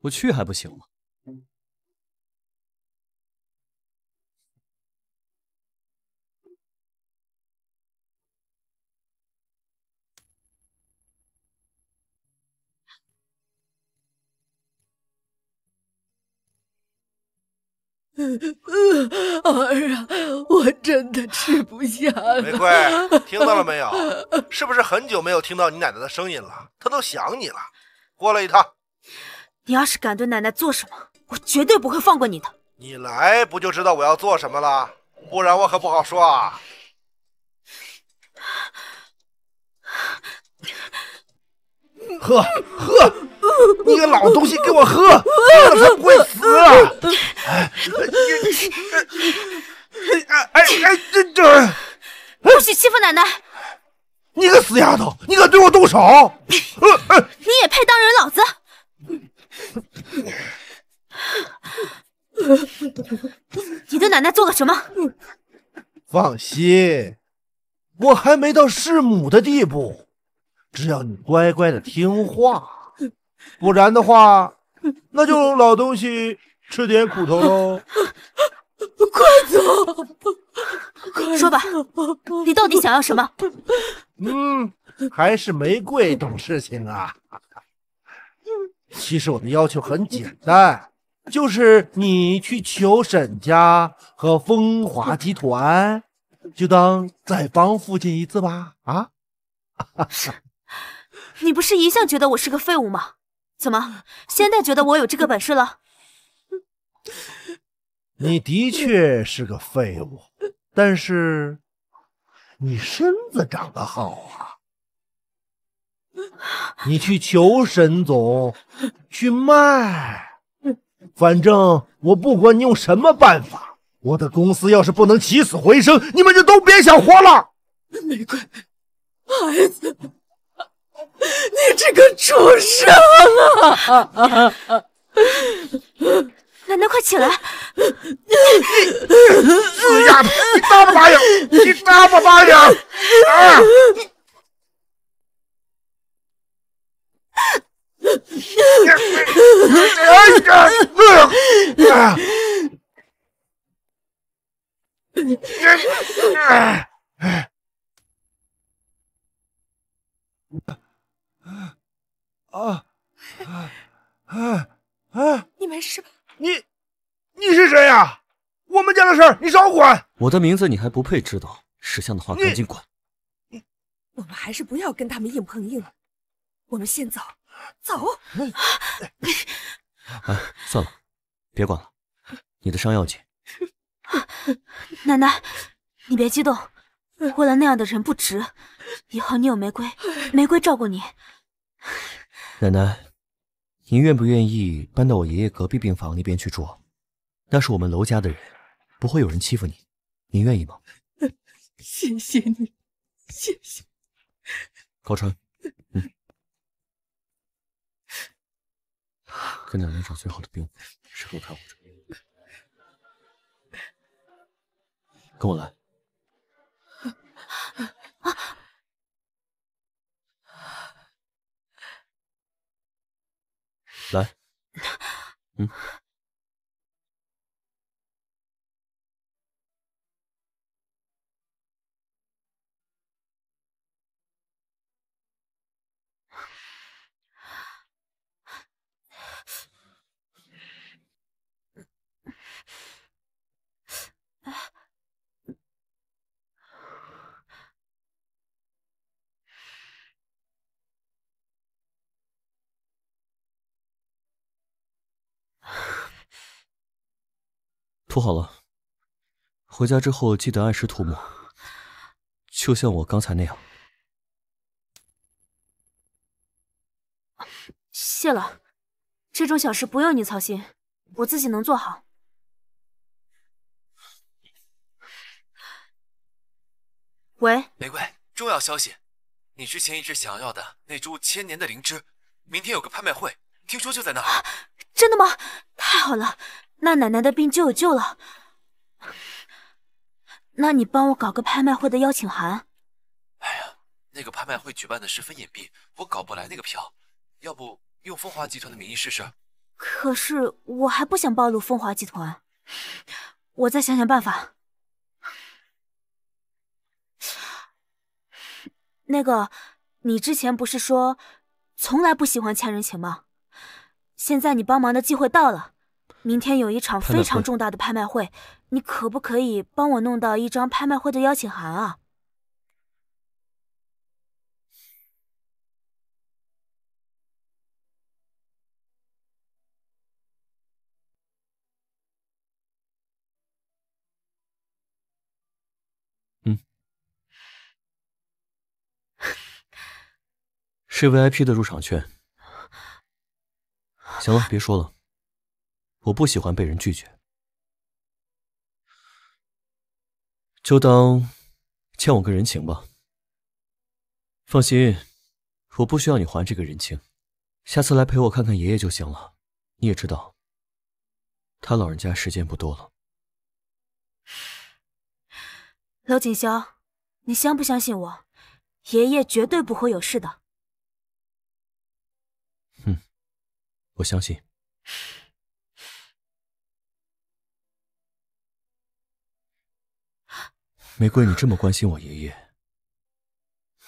我去还不行吗？儿啊，我真的吃不下了。玫瑰，听到了没有？是不是很久没有听到你奶奶的声音了？她都想你了。过来一趟，你要是敢对奶奶做什么，我绝对不会放过你的。你来不就知道我要做什么了？不然我可不好说啊。喝喝，你个老东西，给我喝，喝了才不会死。哎哎哎！不许欺负奶奶！你个死丫头，你敢对我动手？你也配当人老子？你对奶奶做了什么？放心，我还没到弑母的地步，只要你乖乖的听话，不然的话，那就老东西吃点苦头喽。快走！说吧，你到底想要什么？嗯，还是玫瑰懂事情啊。其实我的要求很简单，就是你去求沈家和风华集团，就当再帮父亲一次吧。啊？是。你不是一向觉得我是个废物吗？怎么现在觉得我有这个本事了？你的确是个废物，但是你身子长得好啊！你去求沈总，去卖，反正我不管你用什么办法，我的公司要是不能起死回生，你们就都别想活了。玫瑰，孩子，你这个畜生啊！奶奶，快起来！死丫头，你答不答应？你答不答应？啊！啊！啊！啊！啊！啊！啊！啊！啊！你，你是谁呀？我们家的事你少管。我的名字你还不配知道，识相的话赶紧滚。我们还是不要跟他们硬碰硬了，我们先走。走。啊，算了，别管了，你的伤要紧。奶奶，你别激动，为了那样的人不值。以后你有玫瑰，玫瑰照顾你。奶奶。您愿不愿意搬到我爷爷隔壁病房那边去住？那是我们楼家的人，不会有人欺负你。您愿意吗？谢谢你，谢谢。高川，嗯，跟奶奶找最好的病，适合看护着。跟我来。来，嗯。涂好了，回家之后记得按时涂抹，就像我刚才那样。谢了，这种小事不用你操心，我自己能做好。喂，玫瑰，重要消息，你之前一直想要的那株千年的灵芝，明天有个拍卖会，听说就在那儿。真的吗？太好了。那奶奶的病就有救了。那你帮我搞个拍卖会的邀请函。哎呀，那个拍卖会举办的十分隐蔽，我搞不来那个票。要不用风华集团的名义试试？可是我还不想暴露风华集团。我再想想办法。那个，你之前不是说从来不喜欢欠人情吗？现在你帮忙的机会到了。明天有一场非常重大的拍卖会，你可不可以帮我弄到一张拍卖会的邀请函啊？嗯，是 VIP 的入场券。行了，别说了。我不喜欢被人拒绝，就当欠我个人情吧。放心，我不需要你还这个人情，下次来陪我看看爷爷就行了。你也知道，他老人家时间不多了。娄锦霄，你相不相信我？爷爷绝对不会有事的。哼，我相信。玫瑰，你这么关心我爷爷，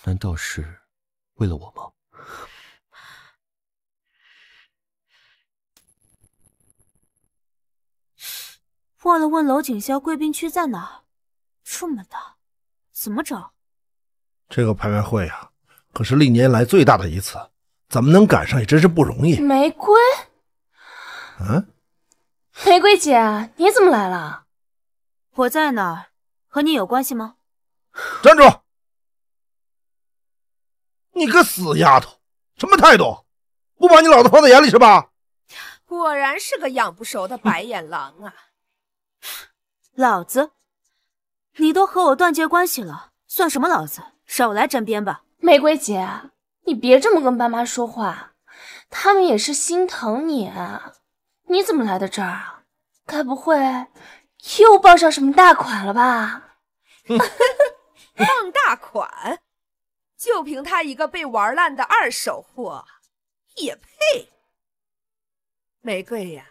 难道是为了我吗？忘了问娄景霄，贵宾区在哪？这么大，怎么找？这个拍卖会啊，可是历年来最大的一次，咱们能赶上也真是不容易。玫瑰，嗯？玫瑰姐，你怎么来了？我在哪儿？和你有关系吗？站住！你个死丫头，什么态度？不把你老子放在眼里是吧？果然是个养不熟的白眼狼啊！老子，你都和我断绝关系了，算什么老子？少来沾边吧！玫瑰姐，你别这么跟爸妈说话，他们也是心疼你。你怎么来的这儿啊？该不会……又傍上什么大款了吧？傍 大款，就凭他一个被玩烂的二手货，也配？玫瑰呀，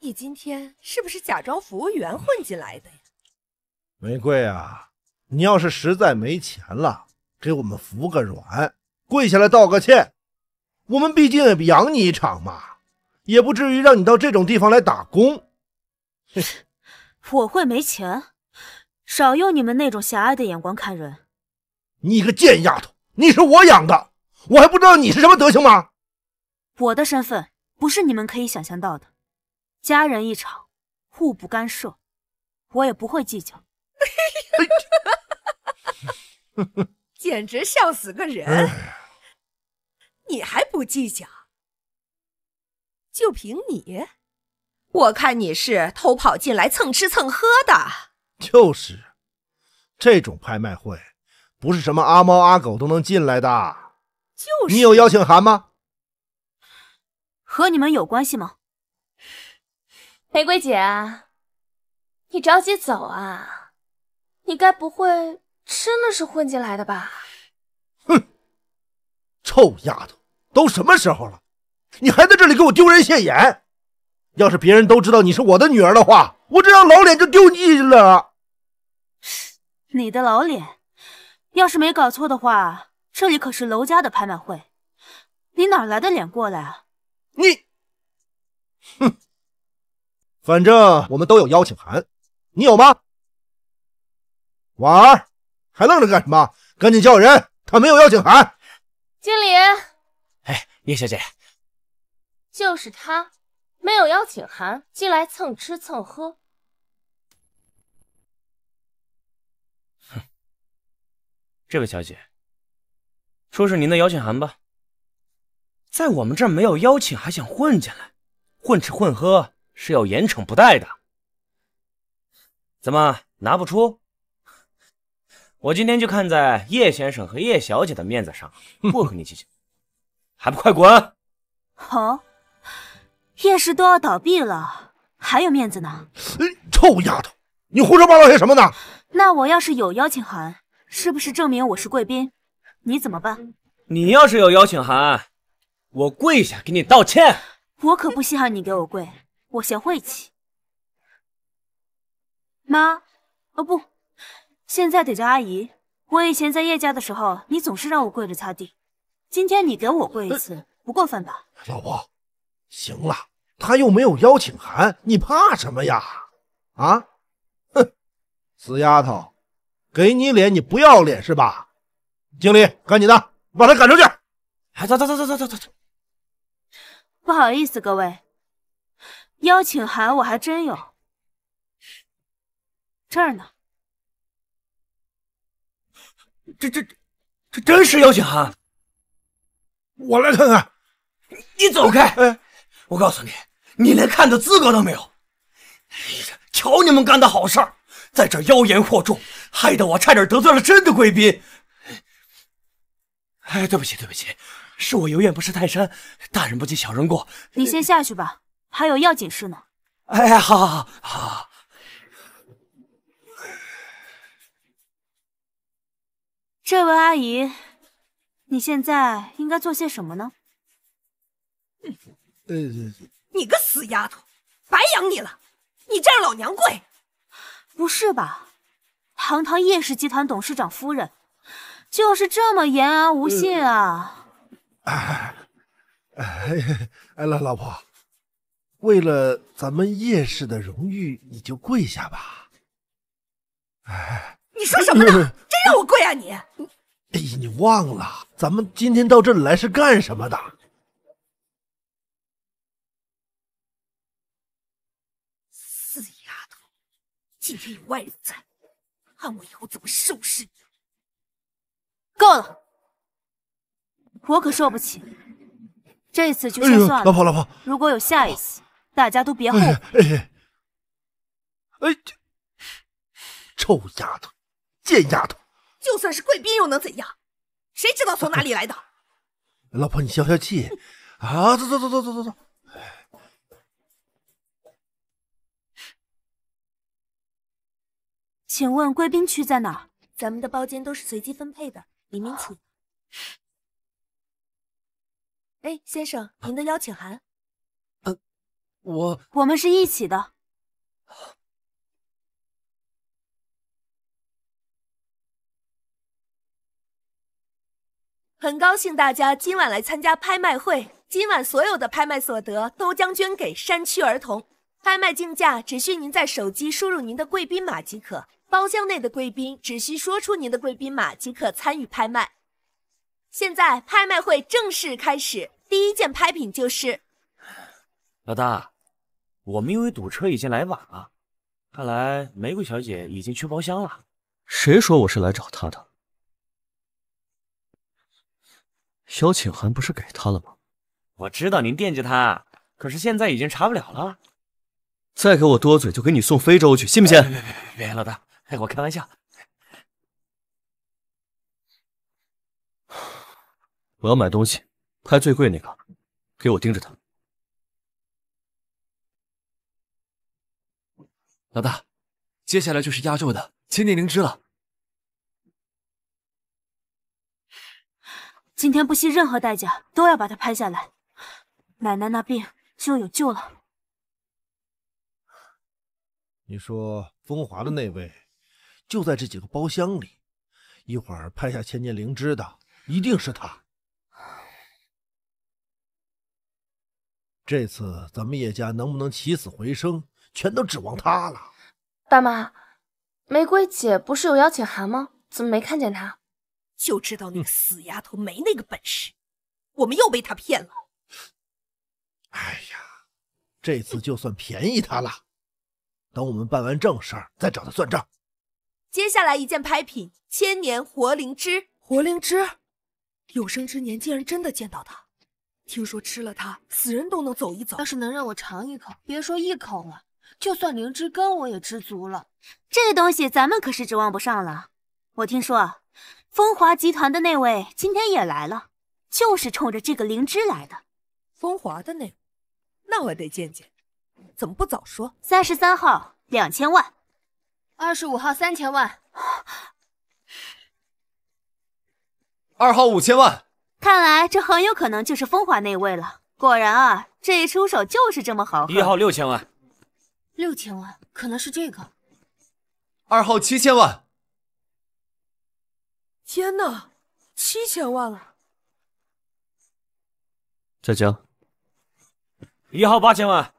你今天是不是假装服务员混进来的呀？玫瑰啊，你要是实在没钱了，给我们服个软，跪下来道个歉，我们毕竟也养你一场嘛，也不至于让你到这种地方来打工。我会没钱？少用你们那种狭隘的眼光看人！你个贱丫头，你是我养的，我还不知道你是什么德行吗？我的身份不是你们可以想象到的，家人一场，互不干涉，我也不会计较。哈哈哈简直笑死个人！你还不计较？就凭你？我看你是偷跑进来蹭吃蹭喝的，就是。这种拍卖会不是什么阿猫阿狗都能进来的，就是。你有邀请函吗？和你们有关系吗？玫瑰姐，你着急走啊？你该不会真的是混进来的吧？哼，臭丫头，都什么时候了，你还在这里给我丢人现眼！要是别人都知道你是我的女儿的话，我这张老脸就丢尽了。你的老脸？要是没搞错的话，这里可是楼家的拍卖会，你哪来的脸过来啊？你，哼！反正我们都有邀请函，你有吗？婉儿，还愣着干什么？赶紧叫人，他没有邀请函。经理。哎，叶小姐。就是他。没有邀请函进来蹭吃蹭喝，哼！这位小姐，说说您的邀请函吧。在我们这儿没有邀请，还想混进来，混吃混喝是要严惩不贷的。怎么拿不出？我今天就看在叶先生和叶小姐的面子上，不和你计较，还不快滚！好。夜市都要倒闭了，还有面子呢？臭丫头，你胡说八道些什么呢？那我要是有邀请函，是不是证明我是贵宾？你怎么办？你要是有邀请函，我跪下给你道歉。我可不稀罕你给我跪，我嫌晦气。妈，哦不，现在得叫阿姨。我以前在叶家的时候，你总是让我跪着擦地，今天你给我跪一次，不过分吧？老婆。行了，他又没有邀请函，你怕什么呀？啊？哼，死丫头，给你脸你不要脸是吧？经理，赶紧的，把他赶出去！走走走走走走走。不好意思各位，邀请函我还真有，这儿呢。这这这真是邀请函？我来看看。你走开！我告诉你，你连看的资格都没有。哎呀，瞧你们干的好事儿，在这妖言惑众，害得我差点得罪了真的贵宾。哎，对不起对不起，是我有眼不识泰山，大人不计小人过。你先下去吧，还有要紧事呢。哎好好，好，好。这位阿姨，你现在应该做些什么呢？你个死丫头，白养你了，你让老娘跪？不是吧，堂堂叶氏集团董事长夫人，就是这么言而无信啊？哎，哎，哎，老老婆，为了咱们叶氏的荣誉，你就跪下吧。哎，你说什么呢？真让我跪啊你？哎你忘了咱们今天到这里来是干什么的？今天有外人在，看我以后怎么收拾你！够了，我可受不起。这次就先算了，老婆，老婆。如果有下一次，大家都别后悔。哎，哎，臭丫头，贱丫头，就算是贵宾又能怎样？谁知道从哪里来的？老婆，你消消气啊！走走走走走走走。请问贵宾区在哪？咱们的包间都是随机分配的，里面请。哎，先生，您的邀请函。呃，我我们是一起的。很高兴大家今晚来参加拍卖会。今晚所有的拍卖所得都将捐给山区儿童。拍卖竞价只需您在手机输入您的贵宾码即可。包厢内的贵宾只需说出您的贵宾码即可参与拍卖。现在拍卖会正式开始，第一件拍品就是。老大，我们因为堵车已经来晚了，看来玫瑰小姐已经去包厢了。谁说我是来找她的？邀请函不是给她了吗？我知道您惦记她，可是现在已经查不了了。再给我多嘴，就给你送非洲去，信不信？别别别，老大。我开玩笑，我要买东西，拍最贵那个，给我盯着他。老大，接下来就是压轴的千年灵芝了，今天不惜任何代价都要把它拍下来，奶奶那病就有救了。你说风华的那位？就在这几个包厢里，一会儿拍下千年灵芝的一定是他。这次咱们叶家能不能起死回生，全都指望他了。爸妈，玫瑰姐不是有邀请函吗？怎么没看见她？就知道那个死丫头没那个本事，我们又被她骗了。哎呀，这次就算便宜她了。等我们办完正事儿，再找她算账。接下来一件拍品，千年活灵芝。活灵芝，有生之年竟然真的见到它。听说吃了它，死人都能走一走。要是能让我尝一口，别说一口了，就算灵芝根我也知足了。这东西咱们可是指望不上了。我听说啊，风华集团的那位今天也来了，就是冲着这个灵芝来的。风华的那位，那我得见见。怎么不早说？三十三号，两千万。二十五号三千万，二号五千万。看来这很有可能就是风华那位了。果然啊，这一出手就是这么豪横。一号六千万，六千万可能是这个。二号七千万。天哪，七千万了。再加。一号八千万。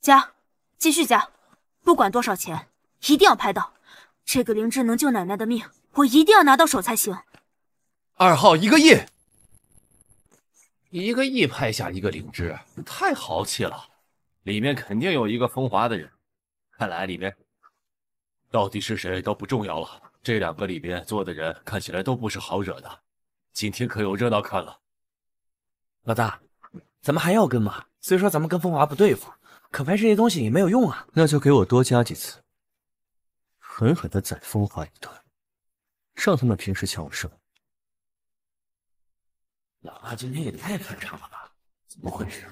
加，继续加，不管多少钱。一定要拍到这个灵芝，能救奶奶的命，我一定要拿到手才行。二号一个亿，一个亿拍下一个灵芝，太豪气了！里面肯定有一个风华的人，看来里面到底是谁都不重要了。这两个里边坐的人看起来都不是好惹的，今天可有热闹看了。老大，咱们还要跟吗？虽说咱们跟风华不对付，可拍这些东西也没有用啊。那就给我多加几次。狠狠的宰风华一顿，让他们平时抢我生意。老大今天也太反常了吧？怎么回事？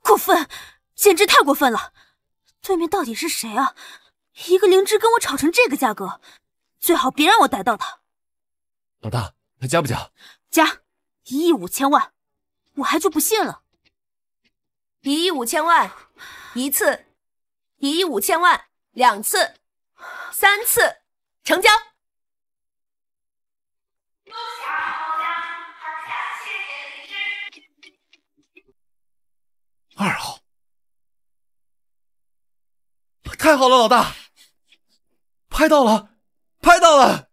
过分，简直太过分了！对面到底是谁啊？一个灵芝跟我吵成这个价格，最好别让我逮到他。老大，还加不加？加，一亿五千万，我还就不信了。一亿五千万，一次。一亿五千万，两次，三次，成交。二号，太好了，老大，拍到了，拍到了，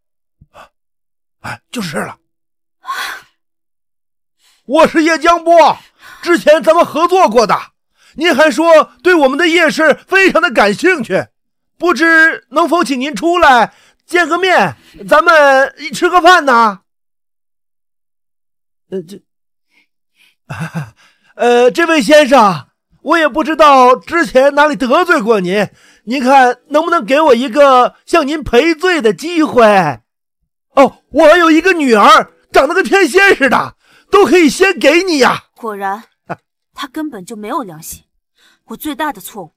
哎，就是这了。我是叶江波，之前咱们合作过的。您还说对我们的夜市非常的感兴趣，不知能否请您出来见个面，咱们吃个饭呢？呃，这，呃，这位先生，我也不知道之前哪里得罪过您，您看能不能给我一个向您赔罪的机会？哦，我有一个女儿，长得跟天仙似的，都可以先给你呀。果然，他根本就没有良心。我最大的错误，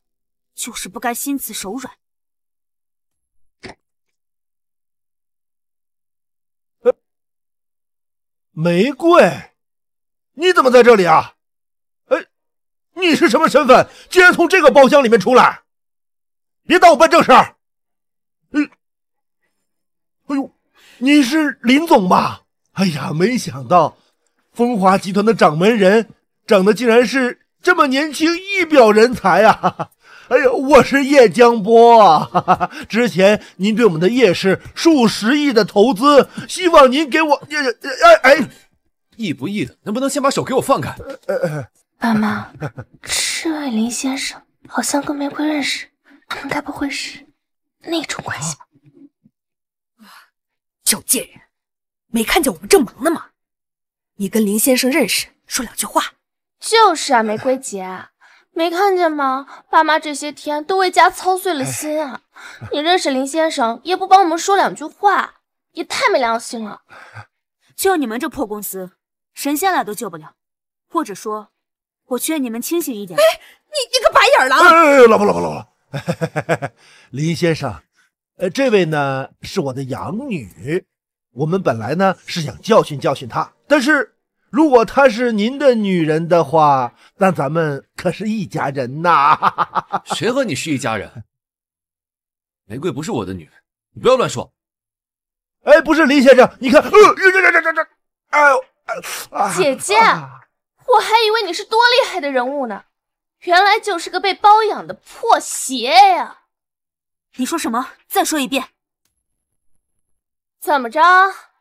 就是不该心慈手软。玫瑰，你怎么在这里啊？哎，你是什么身份？竟然从这个包厢里面出来？别耽我办正事儿！哎，哎呦，你是林总吧？哎呀，没想到，风华集团的掌门人，长得竟然是……这么年轻，一表人才啊！哎呦，我是叶江波啊！之前您对我们的叶氏数十亿的投资，希望您给我……哎哎，意不意的？能不能先把手给我放开？爸妈，这位林先生好像跟玫瑰认识，他们该不会是那种关系吧？小贱人，没看见我们正忙呢吗？你跟林先生认识，说两句话。就是啊，玫瑰姐，没看见吗？爸妈这些天都为家操碎了心啊！你认识林先生，也不帮我们说两句话，也太没良心了！就你们这破公司，神仙来都救不了。或者说，我劝你们清醒一点。哎，你你个白眼狼！哎，老婆老婆老婆，林先生，呃，这位呢是我的养女，我们本来呢是想教训教训她，但是。如果她是您的女人的话，那咱们可是一家人呐！谁和你是一家人？玫瑰不是我的女人，你不要乱说！哎，不是林先生，你看，这这这这这！哎，姐姐，我还以为你是多厉害的人物呢，原来就是个被包养的破鞋呀！你说什么？再说一遍？怎么着？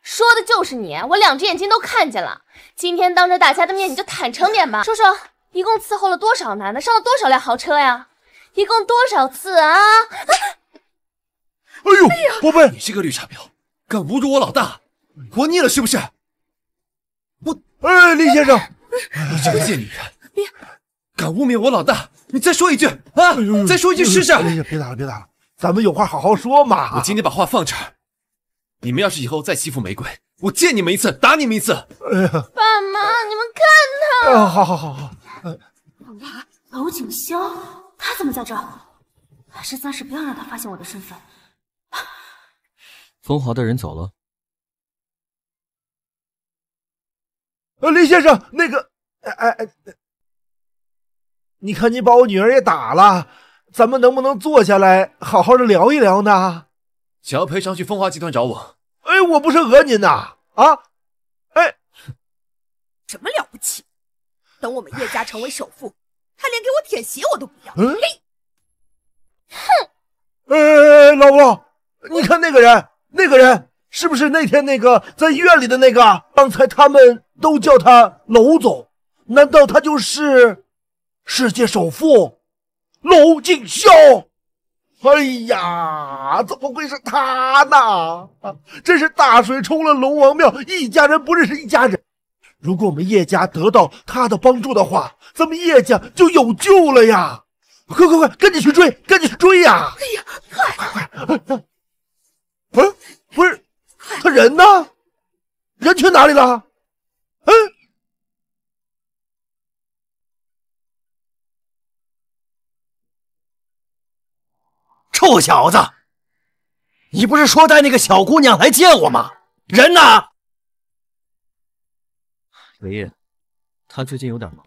说的就是你，我两只眼睛都看见了。今天当着大家的面，你就坦诚点吧，说说一共伺候了多少男的，上了多少辆豪车呀？一共多少次啊？哎呦，宝贝，你这个绿茶婊，敢侮辱我老大，活腻了是不是？我，哎，李先生，你这个贱女人，别，敢污蔑我老大，你再说一句啊？再说一句试试。别打了，别打了，咱们有话好好说嘛。我今天把话放这。你们要是以后再欺负玫瑰，我见你们一次打你们一次。哎呀，爸妈，你们看他。啊，好好好好。娄景霄，他怎么在这儿？还是暂时不要让他发现我的身份。风华的人走了。呃，林先生，那个，哎哎哎，你看你把我女儿也打了，咱们能不能坐下来好好的聊一聊呢？想要赔偿，去风华集团找我。哎，我不是讹您呐！啊，哎，什么了不起？等我们叶家成为首富，他连给我舔鞋我都不要。嗯，嘿，哼。呃，老吴，你看那个人，那个人是不是那天那个在医院里的那个？刚才他们都叫他娄总，难道他就是世界首富娄敬潇？哎呀，怎么会是他呢？真是大水冲了龙王庙，一家人不认识一家人。如果我们叶家得到他的帮助的话，咱们叶家就有救了呀！快快快，赶紧去追，赶紧去追呀！哎呀，快快！嗯，不是，他人呢？人去哪里了？嗯。臭小子，你不是说带那个小姑娘来见我吗？人呢？爷爷，他最近有点忙。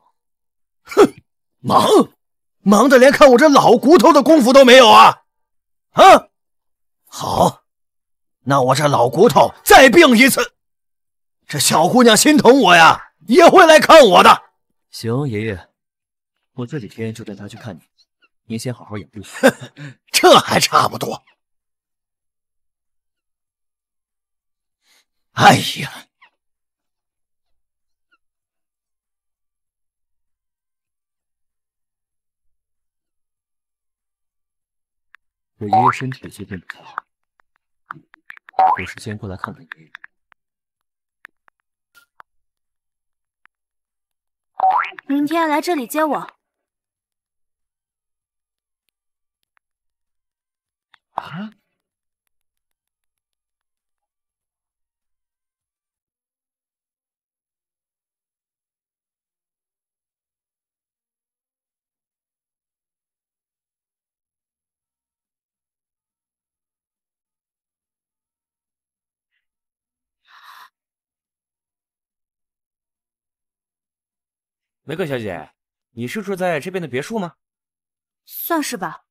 哼，忙，忙的连看我这老骨头的功夫都没有啊！啊，好，那我这老骨头再病一次，这小姑娘心疼我呀，也会来看我的。行，爷爷，我这几天就带她去看你。您先好好养病。这还差不多。哎呀，我爷爷身体最近不太好，有时间过来看看爷爷。明天来这里接我。啊？梅克小姐，你是住在这边的别墅吗？算是吧。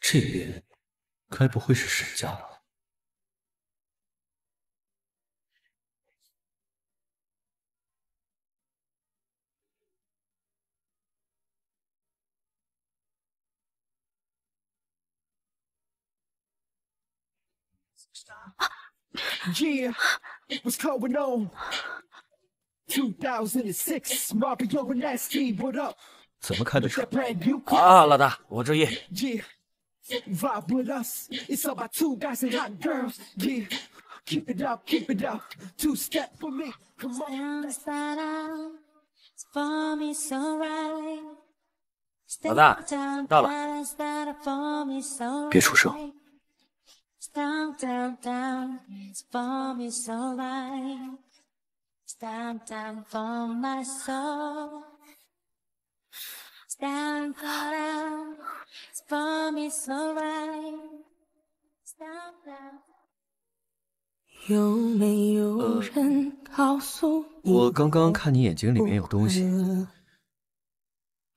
这边该不会是沈家吧？怎么看的车？啊？老大，我注意。Vibe with us. It's all about two guys and hot girls. Yeah. Keep it up, keep it up. Two step for me. Come on. Right. 老大，到了，别出声。Down, down for my soul. 有没有人告诉你？我刚刚看你眼睛里面有东西，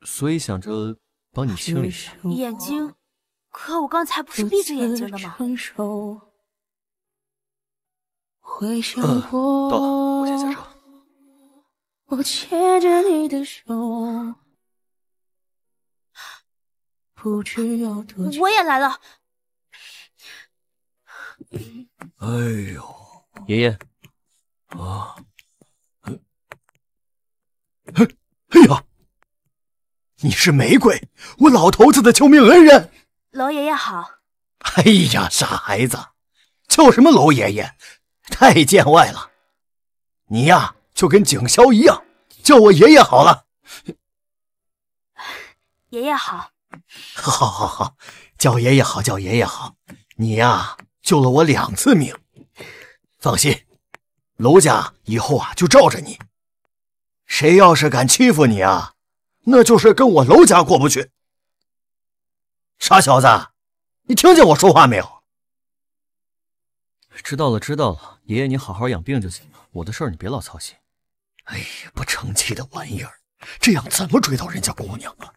所以想着帮你清理一下。眼睛？可我刚才不是闭着眼睛的吗？呃，到了，我先下手。我也来了。哎呦，爷爷！啊！哎呀，你是玫瑰，我老头子的救命恩人。娄爷爷好。哎呀，傻孩子，叫什么娄爷爷？太见外了。你呀，就跟景萧一样，叫我爷爷好了。爷爷好。好，好，好，叫爷爷好，叫爷爷好。你呀，救了我两次命。放心，楼家以后啊，就罩着你。谁要是敢欺负你啊，那就是跟我楼家过不去。傻小子，你听见我说话没有？知道了，知道了。爷爷，你好好养病就行了，我的事儿你别老操心。哎呀，不成器的玩意儿，这样怎么追到人家姑娘啊？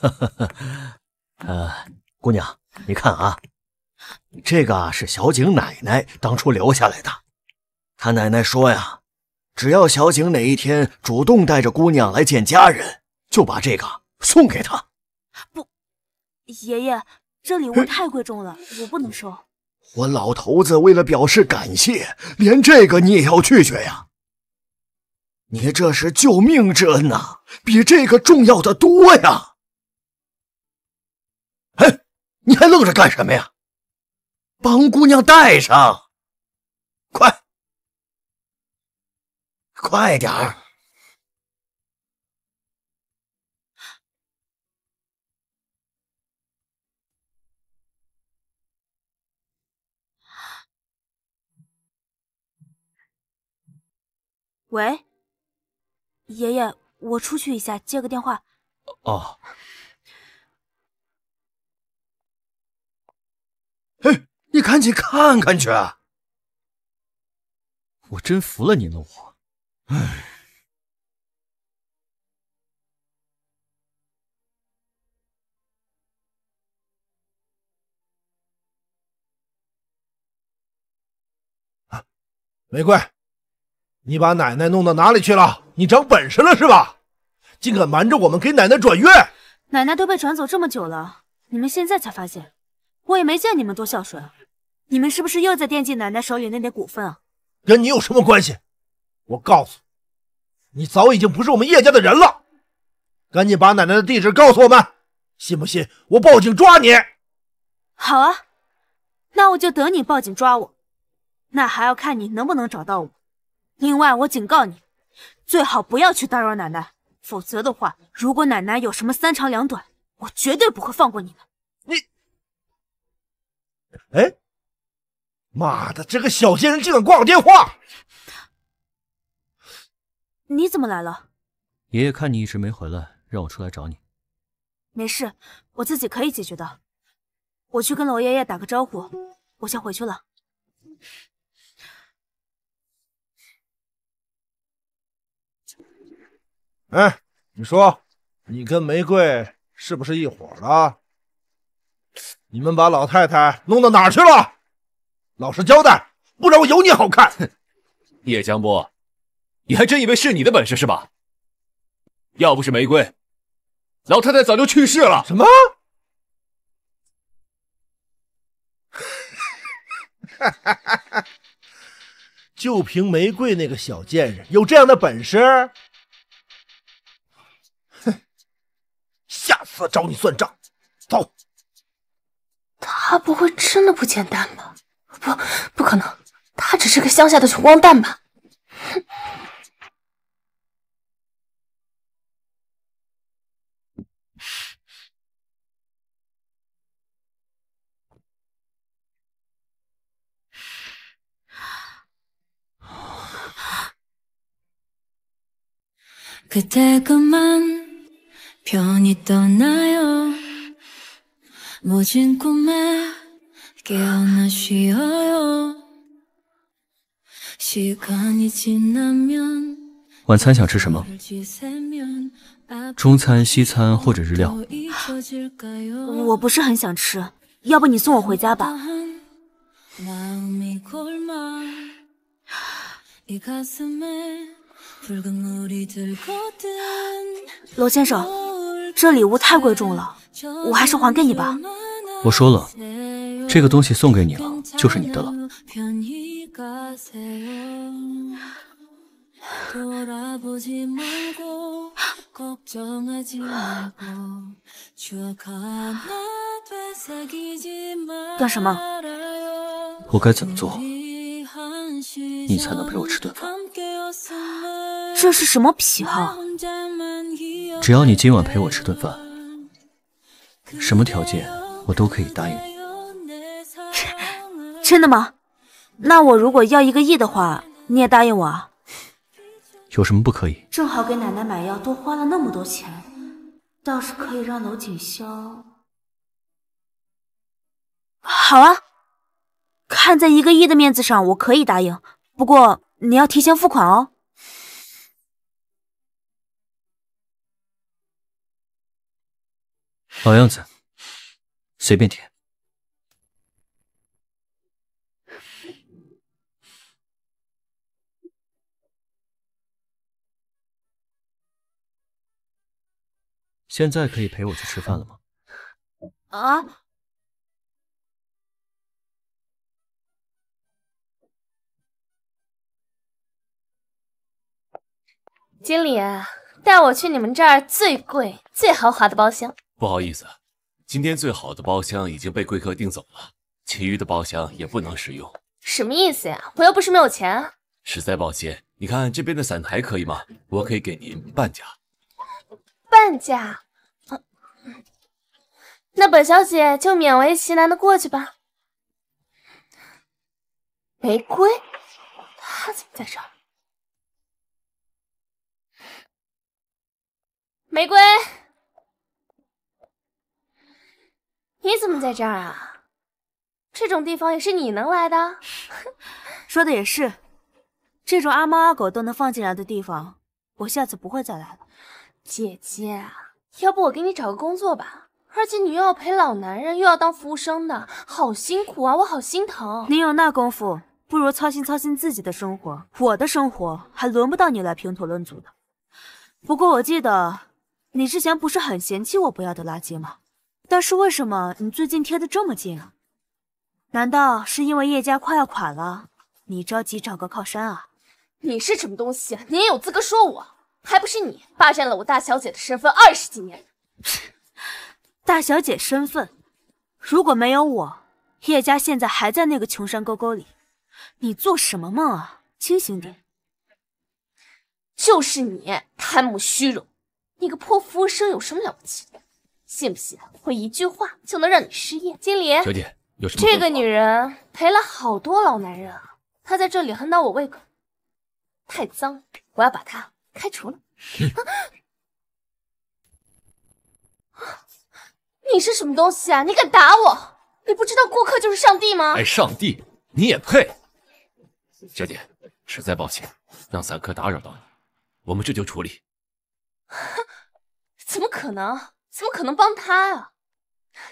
呵，呃，姑娘，你看啊，这个是小景奶奶当初留下来的。他奶奶说呀，只要小景哪一天主动带着姑娘来见家人，就把这个送给她。不，爷爷，这礼物太贵重了，我不能收。我老头子为了表示感谢，连这个你也要拒绝呀？你这是救命之恩啊，比这个重要的多呀！嘿，你还愣着干什么呀？帮姑娘戴上，快，快点儿！喂，爷爷，我出去一下，接个电话。哦。哎，你赶紧看看去！我真服了你了，我。哎，玫瑰，你把奶奶弄到哪里去了？你长本事了是吧？竟敢瞒着我们给奶奶转院！奶奶都被转走这么久了，你们现在才发现？我也没见你们多孝顺，你们是不是又在惦记奶奶手里那点股份啊？跟你有什么关系？我告诉你，你早已经不是我们叶家的人了。赶紧把奶奶的地址告诉我们，信不信我报警抓你？好啊，那我就等你报警抓我。那还要看你能不能找到我。另外，我警告你，最好不要去打扰奶奶，否则的话，如果奶奶有什么三长两短，我绝对不会放过你们。你。哎，妈的，这个小贱人竟敢挂我电话！你怎么来了？爷爷看你一直没回来，让我出来找你。没事，我自己可以解决的。我去跟罗爷爷打个招呼，我先回去了。哎，你说，你跟玫瑰是不是一伙的？你们把老太太弄到哪儿去了？老实交代，不然我有你好看！叶江波，你还真以为是你的本事是吧？要不是玫瑰，老太太早就去世了。什么？就凭玫瑰那个小贱人有这样的本事？哼！下次找你算账。走。他不会真的不简单吧？不，不可能，他只是个乡下的穷光蛋吧？晚餐想吃什么？中餐、西餐或者日料？我不是很想吃，要不你送我回家吧。罗先生，这礼物太贵重了。我还是还给你吧。我说了，这个东西送给你了，就是你的了。干什么？我该怎么做，你才能陪我吃顿饭？这是什么癖好？只要你今晚陪我吃顿饭。什么条件我都可以答应你，真的吗？那我如果要一个亿的话，你也答应我，有什么不可以？正好给奶奶买药多花了那么多钱，倒是可以让娄锦霄。好啊，看在一个亿的面子上，我可以答应，不过你要提前付款哦。老样子，随便填。现在可以陪我去吃饭了吗？啊！经理带我去你们这儿最贵、最豪华的包厢。不好意思，今天最好的包厢已经被贵客订走了，其余的包厢也不能使用。什么意思呀？我又不是没有钱。实在抱歉，你看这边的散台可以吗？我可以给您半价。半价？那本小姐就勉为其难的过去吧。玫瑰，他怎么在这？玫瑰。你怎么在这儿啊？这种地方也是你能来的？说的也是，这种阿猫阿狗都能放进来的地方，我下次不会再来了。姐姐，要不我给你找个工作吧？而且你又要陪老男人，又要当服务生的，好辛苦啊，我好心疼。你有那功夫，不如操心操心自己的生活。我的生活还轮不到你来评头论足的。不过我记得你之前不是很嫌弃我不要的垃圾吗？但是为什么你最近贴的这么近啊？难道是因为叶家快要垮了，你着急找个靠山啊？你是什么东西，你也有资格说我？还不是你霸占了我大小姐的身份二十几年？大小姐身份，如果没有我，叶家现在还在那个穷山沟沟里。你做什么梦啊？清醒点！就是你贪慕虚荣，你个破服务生有什么了不起的？信不信我一句话就能让你失业，经理？小姐，有什么？这个女人陪了好多老男人，啊，她在这里很倒我胃口，太脏我要把她开除了。你是什么东西啊？你敢打我？你不知道顾客就是上帝吗？哎，上帝你也配？小姐，实在抱歉，让散客打扰到你，我们这就处理。哼，怎么可能？怎么可能帮他啊？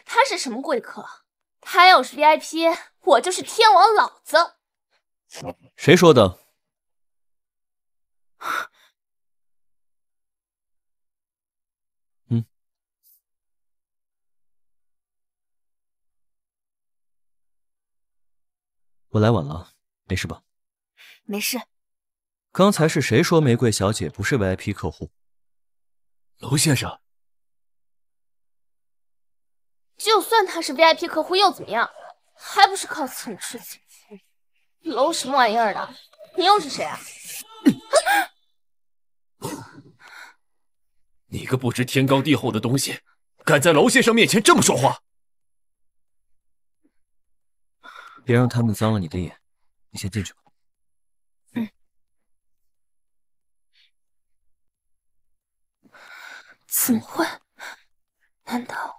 他是什么贵客？他要是 VIP，我就是天王老子。谁说的？嗯，我来晚了，没事吧？没事。刚才是谁说玫瑰小姐不是 VIP 客户？楼先生。就算他是 VIP 客户又怎么样，还不是靠蹭吃蹭喝？楼什么玩意儿的？你又是谁啊？你个不知天高地厚的东西，敢在楼先生面前这么说话？别让他们脏了你的眼，你先进去吧。嗯。怎么会？难道？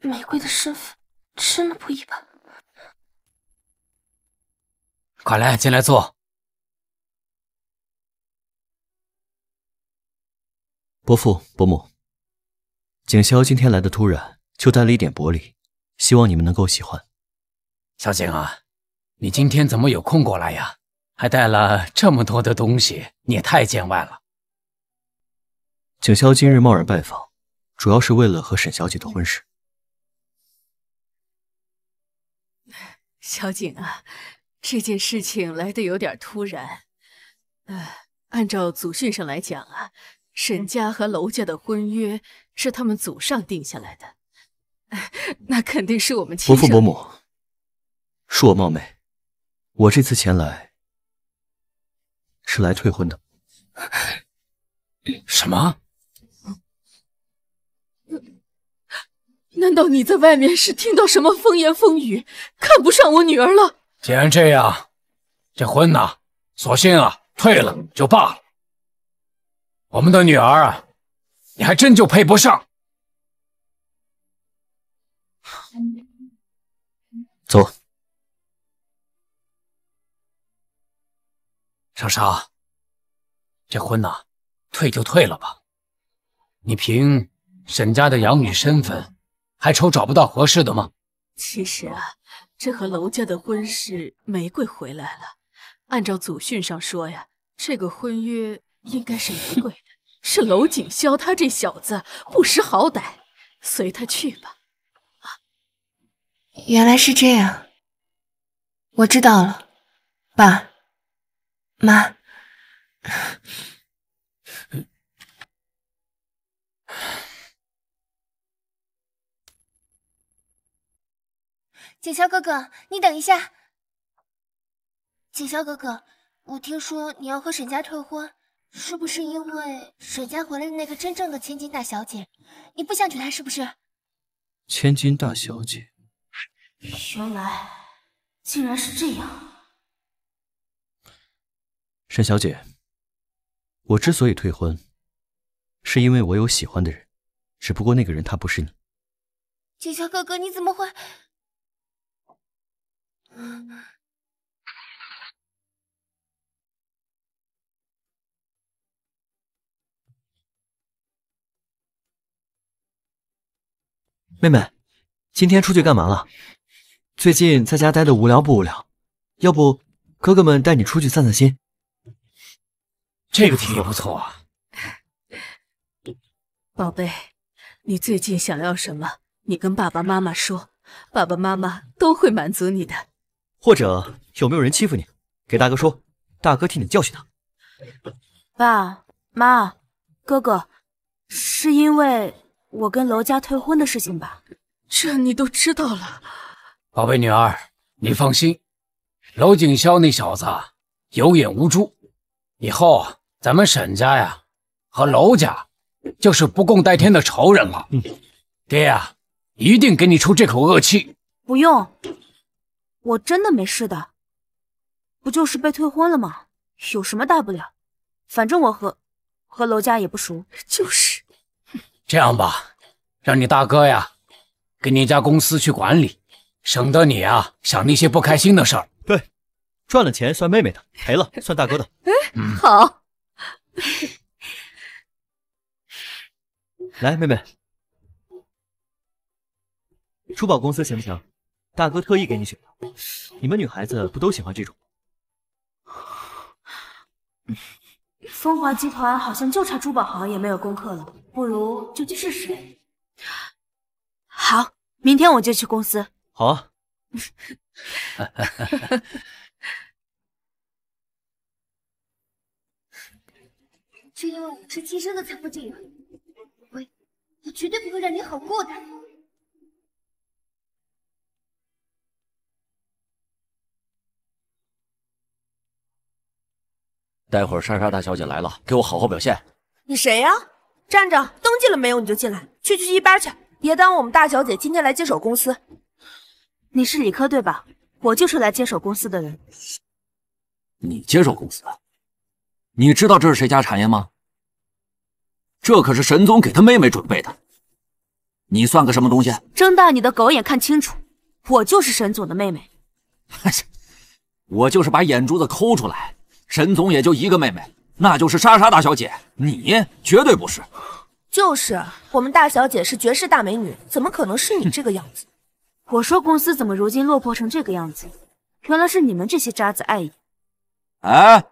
玫瑰的身份真的不一般。快来进来坐。伯父、伯母，景霄今天来的突然，就带了一点薄礼，希望你们能够喜欢。小景啊，你今天怎么有空过来呀？还带了这么多的东西，你也太见外了。景霄今日贸然拜访，主要是为了和沈小姐的婚事。小景啊，这件事情来得有点突然。哎，按照祖训上来讲啊，沈家和娄家的婚约是他们祖上定下来的，那肯定是我们亲伯父伯母。恕我冒昧，我这次前来是来退婚的。什么？难道你在外面是听到什么风言风语，看不上我女儿了？既然这样，这婚呢，索性啊，退了就罢了。我们的女儿啊，你还真就配不上。走，莎莎，这婚呢，退就退了吧。你凭沈家的养女身份。还愁找不到合适的吗？其实啊，这和娄家的婚事，玫瑰回来了。按照祖训上说呀，这个婚约应该是玫瑰的，是娄景霄他这小子不识好歹，随他去吧。啊，原来是这样，我知道了，爸妈。锦霄哥哥，你等一下。锦霄哥哥，我听说你要和沈家退婚，是不是因为沈家回来的那个真正的千金大小姐，你不想娶她，是不是？千金大小姐，原来竟然是这样。沈小姐，我之所以退婚，是因为我有喜欢的人，只不过那个人他不是你。锦霄哥哥，你怎么会？妹妹，今天出去干嘛了？最近在家待的无聊不无聊？要不哥哥们带你出去散散心？这个提议不错啊。宝贝，你最近想要什么？你跟爸爸妈妈说，爸爸妈妈都会满足你的。或者有没有人欺负你，给大哥说，大哥替你教训他。爸妈，哥哥，是因为我跟娄家退婚的事情吧？这你都知道了。宝贝女儿，你放心，娄景霄那小子有眼无珠，以后咱们沈家呀和娄家就是不共戴天的仇人了。爹呀，一定给你出这口恶气。不用。我真的没事的，不就是被退婚了吗？有什么大不了？反正我和和楼家也不熟。就是，这样吧，让你大哥呀，给你家公司去管理，省得你啊想那些不开心的事儿。对，赚了钱算妹妹的，赔了算大哥的。嗯，好，来妹妹，珠宝公司行不行？大哥特意给你选的，你们女孩子不都喜欢这种风华集团好像就差珠宝行业没有攻克了，不如就去试试。好，明天我就去公司。好。就因为我是亲生的，才不样，我我绝对不会让你好过的。待会儿莎莎大小姐来了，给我好好表现。你谁呀？站着登记了没有？你就进来。去去去一边去！别耽误我们大小姐今天来接手公司。你是李科对吧？我就是来接手公司的人。你接手公司？你知道这是谁家产业吗？这可是沈总给他妹妹准备的。你算个什么东西？睁大你的狗眼看清楚，我就是沈总的妹妹。我就是把眼珠子抠出来。沈总也就一个妹妹，那就是莎莎大小姐，你绝对不是。就是我们大小姐是绝世大美女，怎么可能是你这个样子？我说公司怎么如今落魄成这个样子，原来是你们这些渣子碍眼。哎，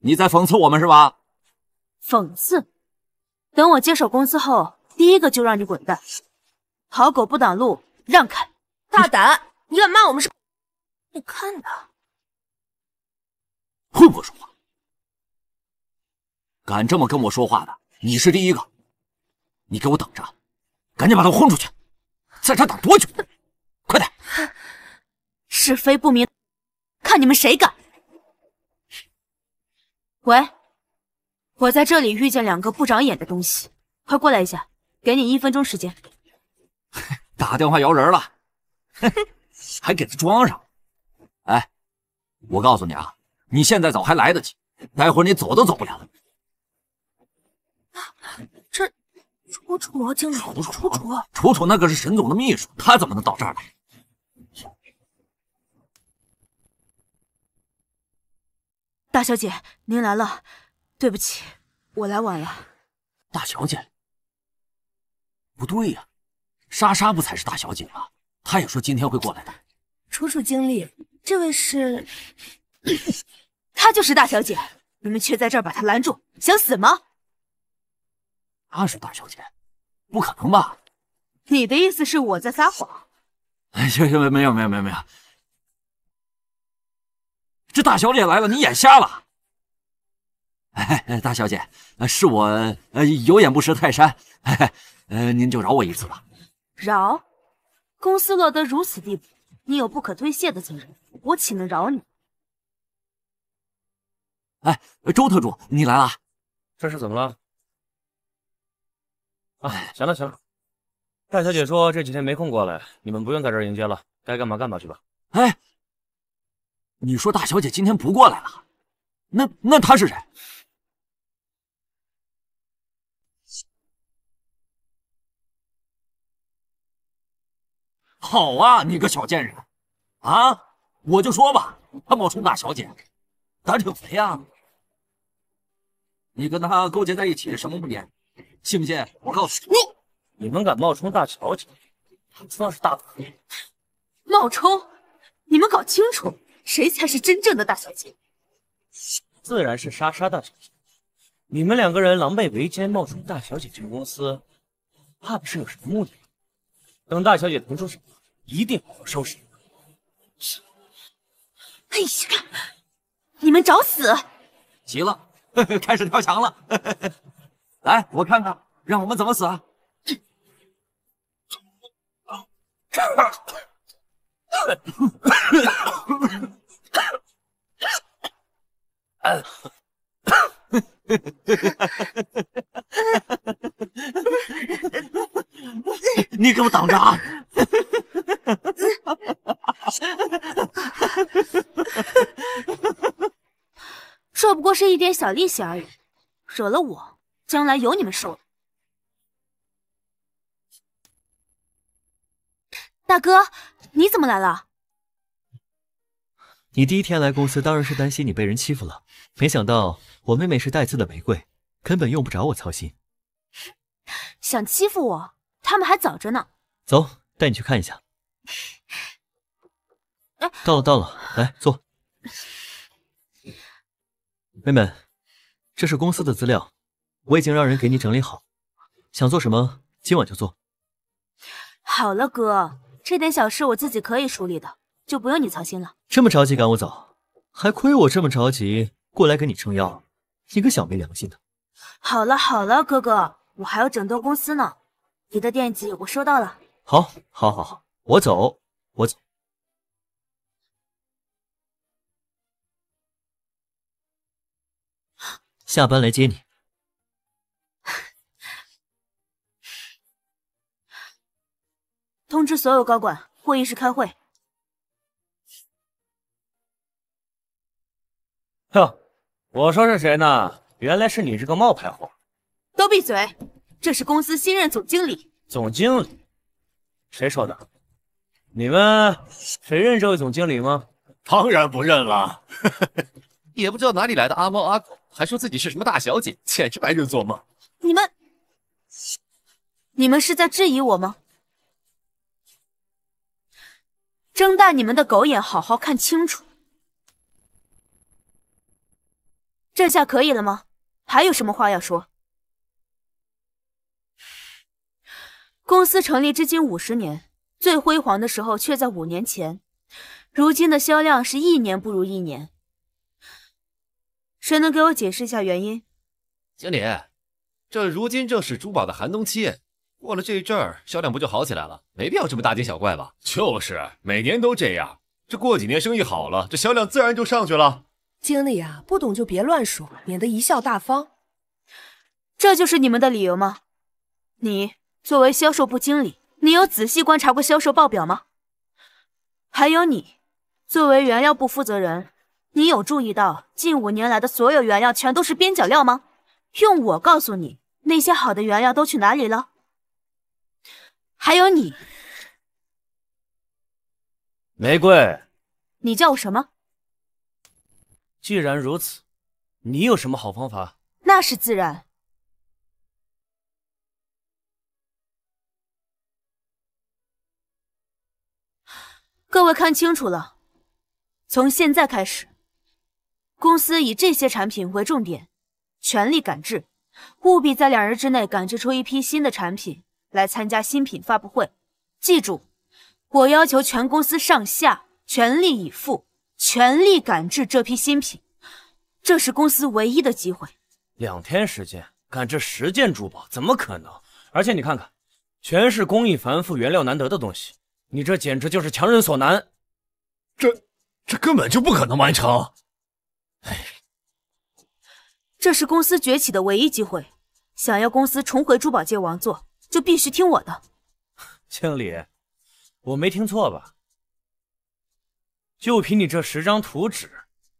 你在讽刺我们是吧？讽刺？等我接手公司后，第一个就让你滚蛋。好狗不挡路，让开！大胆，你敢骂我们是？你看他。会不会说话？敢这么跟我说话的，你是第一个。你给我等着，赶紧把他轰出去！在这等多久？快点！是非不明，看你们谁敢！喂，我在这里遇见两个不长眼的东西，快过来一下，给你一分钟时间。打电话摇人了，哼哼，还给他装上！哎，我告诉你啊。你现在走还来得及，待会儿你走都走不了了。这楚楚经理，楚楚，楚楚那可是沈总的秘书，他怎么能到这儿来？大小姐，您来了，对不起，我来晚了。大小姐，不对呀，莎莎不才是大小姐吗？她也说今天会过来的。楚楚经理，这位是。她就是大小姐，你们却在这儿把她拦住，想死吗？她是大小姐，不可能吧？你的意思是我在撒谎？哎，没行，没有没有没有没有，这大小姐来了，你眼瞎了？哎哎，大小姐，是我呃有眼不识泰山，哎嘿，呃您就饶我一次吧。饶？公司落得如此地步，你有不可推卸的责任，我岂能饶你？哎，周特助，你来了，这是怎么了？哎，行了行了，大小姐说这几天没空过来，你们不用在这儿迎接了，该干嘛干嘛去吧。哎，你说大小姐今天不过来了，那那她是谁？好啊，你个小贱人，啊，我就说吧，她冒充大小姐。大酒肥呀！你跟他勾结在一起，什么目的？信不信我告诉你？你你们敢冒充大小姐？算是大冒充？你们搞清楚，谁才是真正的大小姐？自然是莎莎大小姐。你们两个人狼狈为奸，冒充大小姐进公司，怕不是有什么目的？等大小姐腾出手，一定好好收拾你们。哎呀！你们找死！急了，开始跳墙了！来，我看看，让我们怎么死啊？你给我等着啊！过是一点小利息而已，惹了我，将来有你们受的。大哥，你怎么来了？你第一天来公司，当然是担心你被人欺负了。没想到我妹妹是带刺的玫瑰，根本用不着我操心。想欺负我，他们还早着呢。走，带你去看一下。到了，到了，来坐。妹妹，这是公司的资料，我已经让人给你整理好，想做什么今晚就做。好了，哥，这点小事我自己可以处理的，就不用你操心了。这么着急赶我走，还亏我这么着急过来给你撑腰，你个小没良心的。好了好了，哥哥，我还要整顿公司呢，你的电极我收到了。好，好，好，好，我走，我走。下班来接你。通知所有高管会议室开会。哟，我说是谁呢？原来是你这个冒牌货！都闭嘴！这是公司新任总经理。总经理？谁说的？你们谁认这位总经理吗？当然不认了。也不知道哪里来的阿猫阿狗，还说自己是什么大小姐，简直白日做梦！你们，你们是在质疑我吗？睁大你们的狗眼，好好看清楚。这下可以了吗？还有什么话要说？公司成立至今五十年，最辉煌的时候却在五年前，如今的销量是一年不如一年。谁能给我解释一下原因？经理，这如今正是珠宝的寒冬期，过了这一阵儿，销量不就好起来了？没必要这么大惊小怪吧？就是，每年都这样，这过几年生意好了，这销量自然就上去了。经理啊，不懂就别乱说，免得贻笑大方。这就是你们的理由吗？你作为销售部经理，你有仔细观察过销售报表吗？还有你，作为原料部负责人。你有注意到近五年来的所有原料全都是边角料吗？用我告诉你，那些好的原料都去哪里了？还有你，玫瑰，你叫我什么？既然如此，你有什么好方法？那是自然。各位看清楚了，从现在开始。公司以这些产品为重点，全力赶制，务必在两日之内赶制出一批新的产品来参加新品发布会。记住，我要求全公司上下全力以赴，全力赶制这批新品。这是公司唯一的机会。两天时间赶制十件珠宝，怎么可能？而且你看看，全是工艺繁复、原料难得的东西，你这简直就是强人所难。这这根本就不可能完成。哎，这是公司崛起的唯一机会。想要公司重回珠宝界王座，就必须听我的。经理，我没听错吧？就凭你这十张图纸，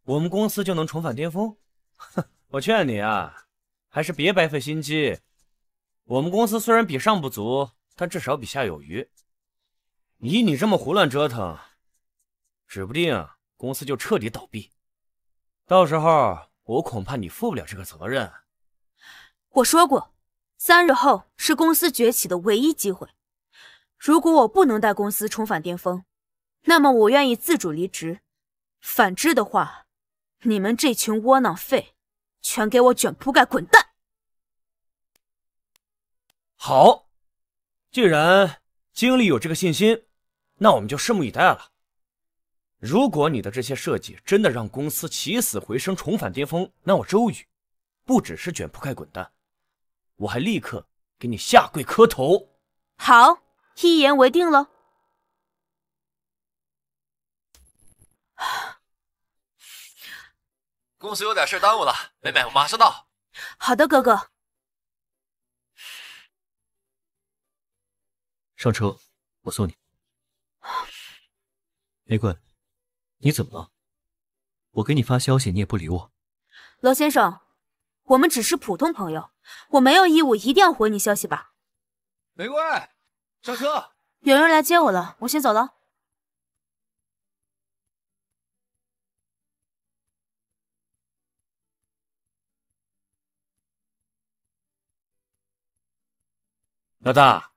我们公司就能重返巅峰？哼，我劝你啊，还是别白费心机。我们公司虽然比上不足，但至少比下有余。以你这么胡乱折腾，指不定公司就彻底倒闭。到时候，我恐怕你负不了这个责任。我说过，三日后是公司崛起的唯一机会。如果我不能带公司重返巅峰，那么我愿意自主离职。反之的话，你们这群窝囊废，全给我卷铺盖滚蛋！好，既然经理有这个信心，那我们就拭目以待了。如果你的这些设计真的让公司起死回生、重返巅峰，那我周宇不只是卷铺盖滚蛋，我还立刻给你下跪磕头。好，一言为定喽。公司有点事耽误了，妹妹，我马上到。好的，哥哥。上车，我送你。玫瑰。你怎么了？我给你发消息，你也不理我。罗先生，我们只是普通朋友，我没有义务一定要回你消息吧。玫瑰，上车，有人来接我了，我先走了。老大，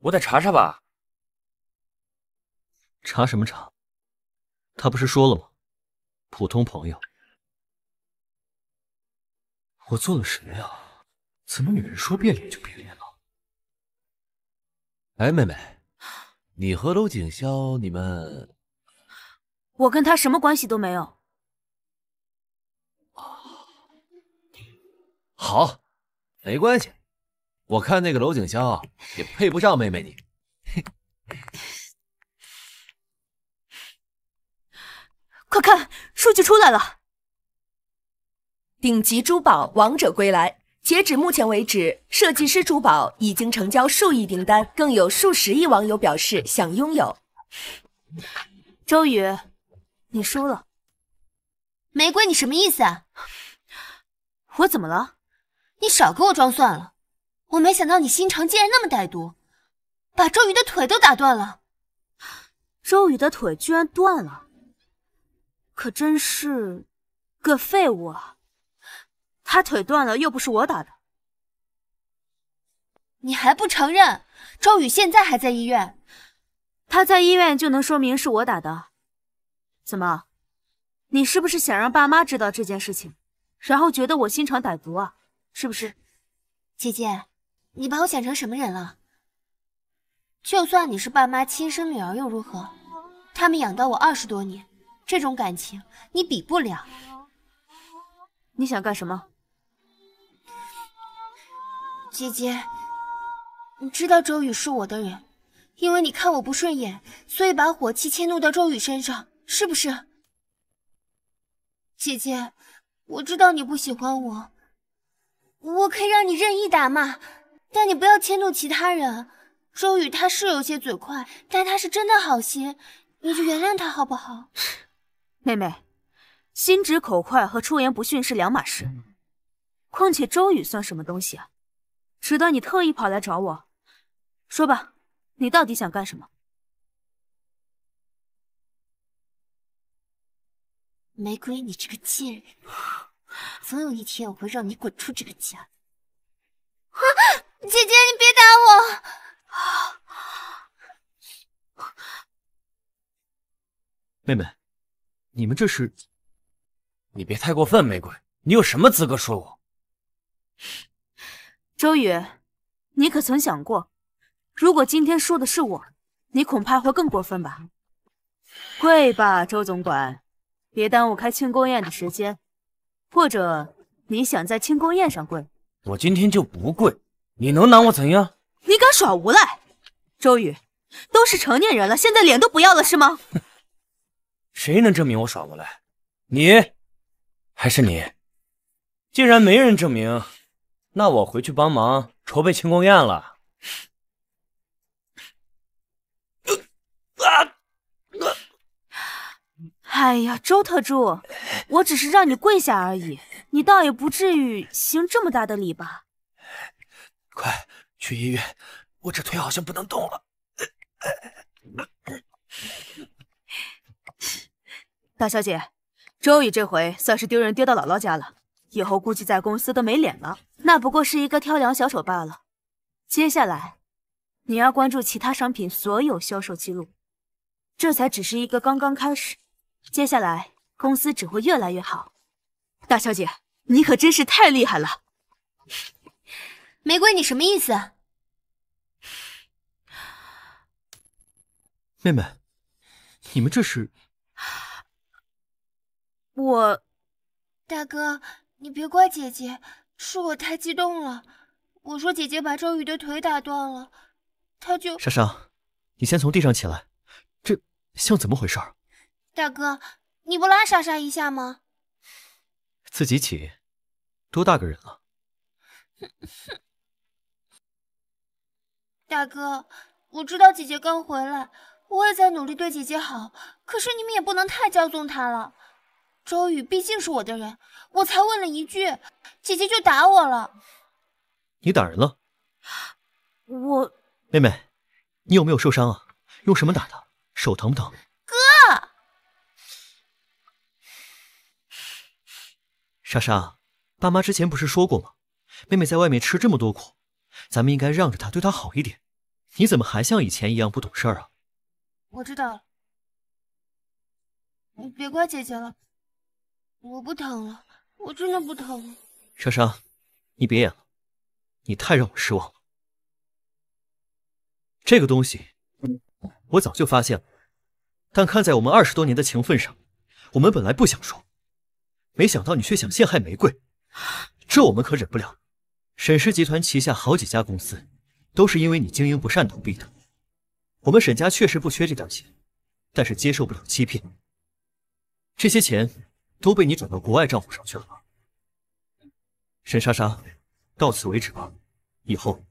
我得查查吧。查什么查？他不是说了吗？普通朋友。我做了什么呀？怎么女人说变脸就变脸了？哎，妹妹，你和娄景霄，你们……我跟他什么关系都没有。好，没关系。我看那个娄景霄也配不上妹妹你。快看数据出来了，顶级珠宝王者归来。截止目前为止，设计师珠宝已经成交数亿订单，更有数十亿网友表示想拥有。周宇，你输了。玫瑰，你什么意思啊？我怎么了？你少给我装蒜了！我没想到你心肠竟然那么歹毒，把周宇的腿都打断了。周宇的腿居然断了。可真是个废物啊！他腿断了又不是我打的，你还不承认？周宇现在还在医院，他在医院就能说明是我打的。怎么，你是不是想让爸妈知道这件事情，然后觉得我心肠歹毒啊？是不是？姐姐，你把我想成什么人了？就算你是爸妈亲生女儿又如何？他们养到我二十多年。这种感情你比不了。你想干什么，姐姐？你知道周宇是我的人，因为你看我不顺眼，所以把火气迁怒到周宇身上，是不是？姐姐，我知道你不喜欢我，我可以让你任意打骂，但你不要迁怒其他人。周宇他是有些嘴快，但他是真的好心，你就原谅他好不好？妹妹，心直口快和出言不逊是两码事。况且周宇算什么东西啊？值得你特意跑来找我？说吧，你到底想干什么？玫瑰，你这个贱人，总有一天我会让你滚出这个家。姐姐，你别打我。妹妹。你们这是，你别太过分，玫瑰，你有什么资格说我？周宇，你可曾想过，如果今天说的是我，你恐怕会更过分吧？跪吧，周总管，别耽误开庆功宴的时间，或者你想在庆功宴上跪？我今天就不跪，你能拿我怎样？你敢耍无赖？周宇，都是成年人了，现在脸都不要了是吗？谁能证明我耍无赖？你，还是你？既然没人证明，那我回去帮忙筹备庆功宴了。哎呀，周特助，我只是让你跪下而已，你倒也不至于行这么大的礼吧？快去医院，我这腿好像不能动了。大小姐，周宇这回算是丢人丢到姥姥家了，以后估计在公司都没脸了。那不过是一个跳梁小丑罢了。接下来，你要关注其他商品所有销售记录，这才只是一个刚刚开始。接下来，公司只会越来越好。大小姐，你可真是太厉害了。玫瑰，你什么意思？妹妹，你们这是？我，大哥，你别怪姐姐，是我太激动了。我说姐姐把周宇的腿打断了，他就莎莎，你先从地上起来，这像怎么回事？大哥，你不拉莎莎一下吗？自己起，多大个人了？大哥，我知道姐姐刚回来，我也在努力对姐姐好，可是你们也不能太骄纵她了。周宇毕竟是我的人，我才问了一句，姐姐就打我了。你打人了？我妹妹，你有没有受伤啊？用什么打的？手疼不疼？哥，莎莎，爸妈之前不是说过吗？妹妹在外面吃这么多苦，咱们应该让着她，对她好一点。你怎么还像以前一样不懂事儿啊？我知道了，你别怪姐姐了。我不疼了，我真的不疼了。莎莎，你别演了，你太让我失望了。这个东西我早就发现了，但看在我们二十多年的情分上，我们本来不想说，没想到你却想陷害玫瑰，这我们可忍不了。沈氏集团旗下好几家公司都是因为你经营不善倒闭的，我们沈家确实不缺这点钱，但是接受不了欺骗。这些钱。都被你转到国外账户上去了吗？沈莎莎，到此为止吧，以后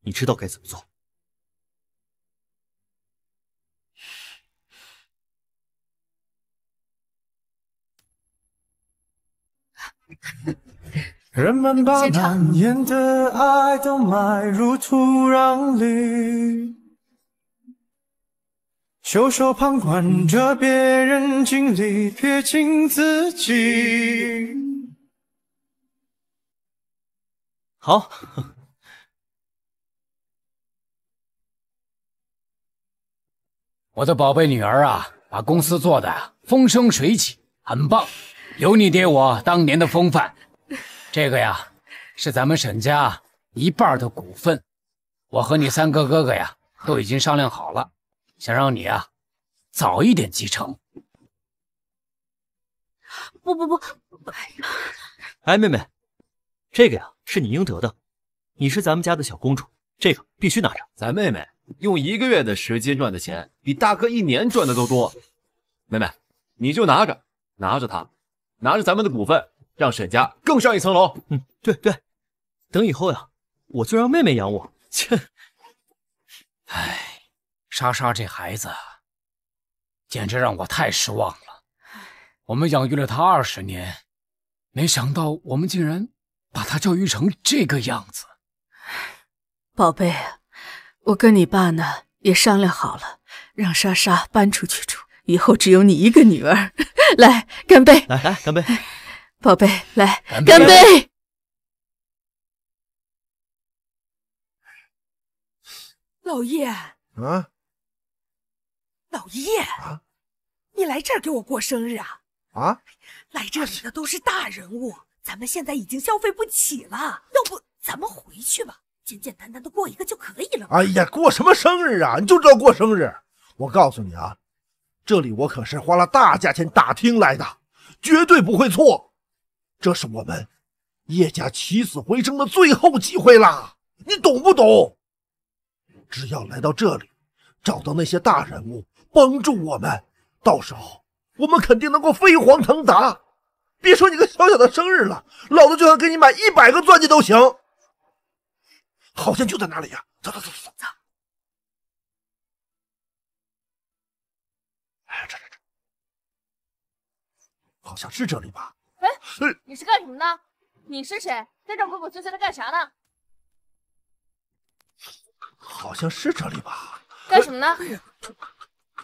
你知道该怎么做。人们把难言的爱都埋入土壤里。袖手旁观着别人经历，撇清自己。好，我的宝贝女儿啊，把公司做得风生水起，很棒，有你爹我当年的风范。这个呀，是咱们沈家一半的股份，我和你三哥哥哥呀都已经商量好了。想让你啊，早一点继承。不不不，哎，妹妹，这个呀是你应得的，你是咱们家的小公主，这个必须拿着。咱妹妹用一个月的时间赚的钱，比大哥一年赚的都多。妹妹，你就拿着，拿着它，拿着咱们的股份，让沈家更上一层楼。嗯，对对，等以后呀，我就让妹妹养我。切，哎。莎莎这孩子，简直让我太失望了。我们养育了她二十年，没想到我们竟然把她教育成这个样子。宝贝，我跟你爸呢也商量好了，让莎莎搬出去住，以后只有你一个女儿。来，干杯！来来，干杯！宝贝，来，干杯！老叶。啊，小叶，你来这儿给我过生日啊？啊，来这里的都是大人物，咱们现在已经消费不起了，要不咱们回去吧，简简单单的过一个就可以了。哎呀，过什么生日啊？你就知道过生日！我告诉你啊，这里我可是花了大价钱打听来的，绝对不会错。这是我们叶家起死回生的最后机会啦，你懂不懂？只要来到这里，找到那些大人物。帮助我们，到时候我们肯定能够飞黄腾达。别说你个小小的生日了，老子就算给你买一百个钻戒都行。好像就在哪里呀？走走走走走。哎，这这这，好像是这里吧？哎，你是干什么呢？你是谁？在这鬼鬼祟祟的干啥呢？好像是这里吧？干什么呢？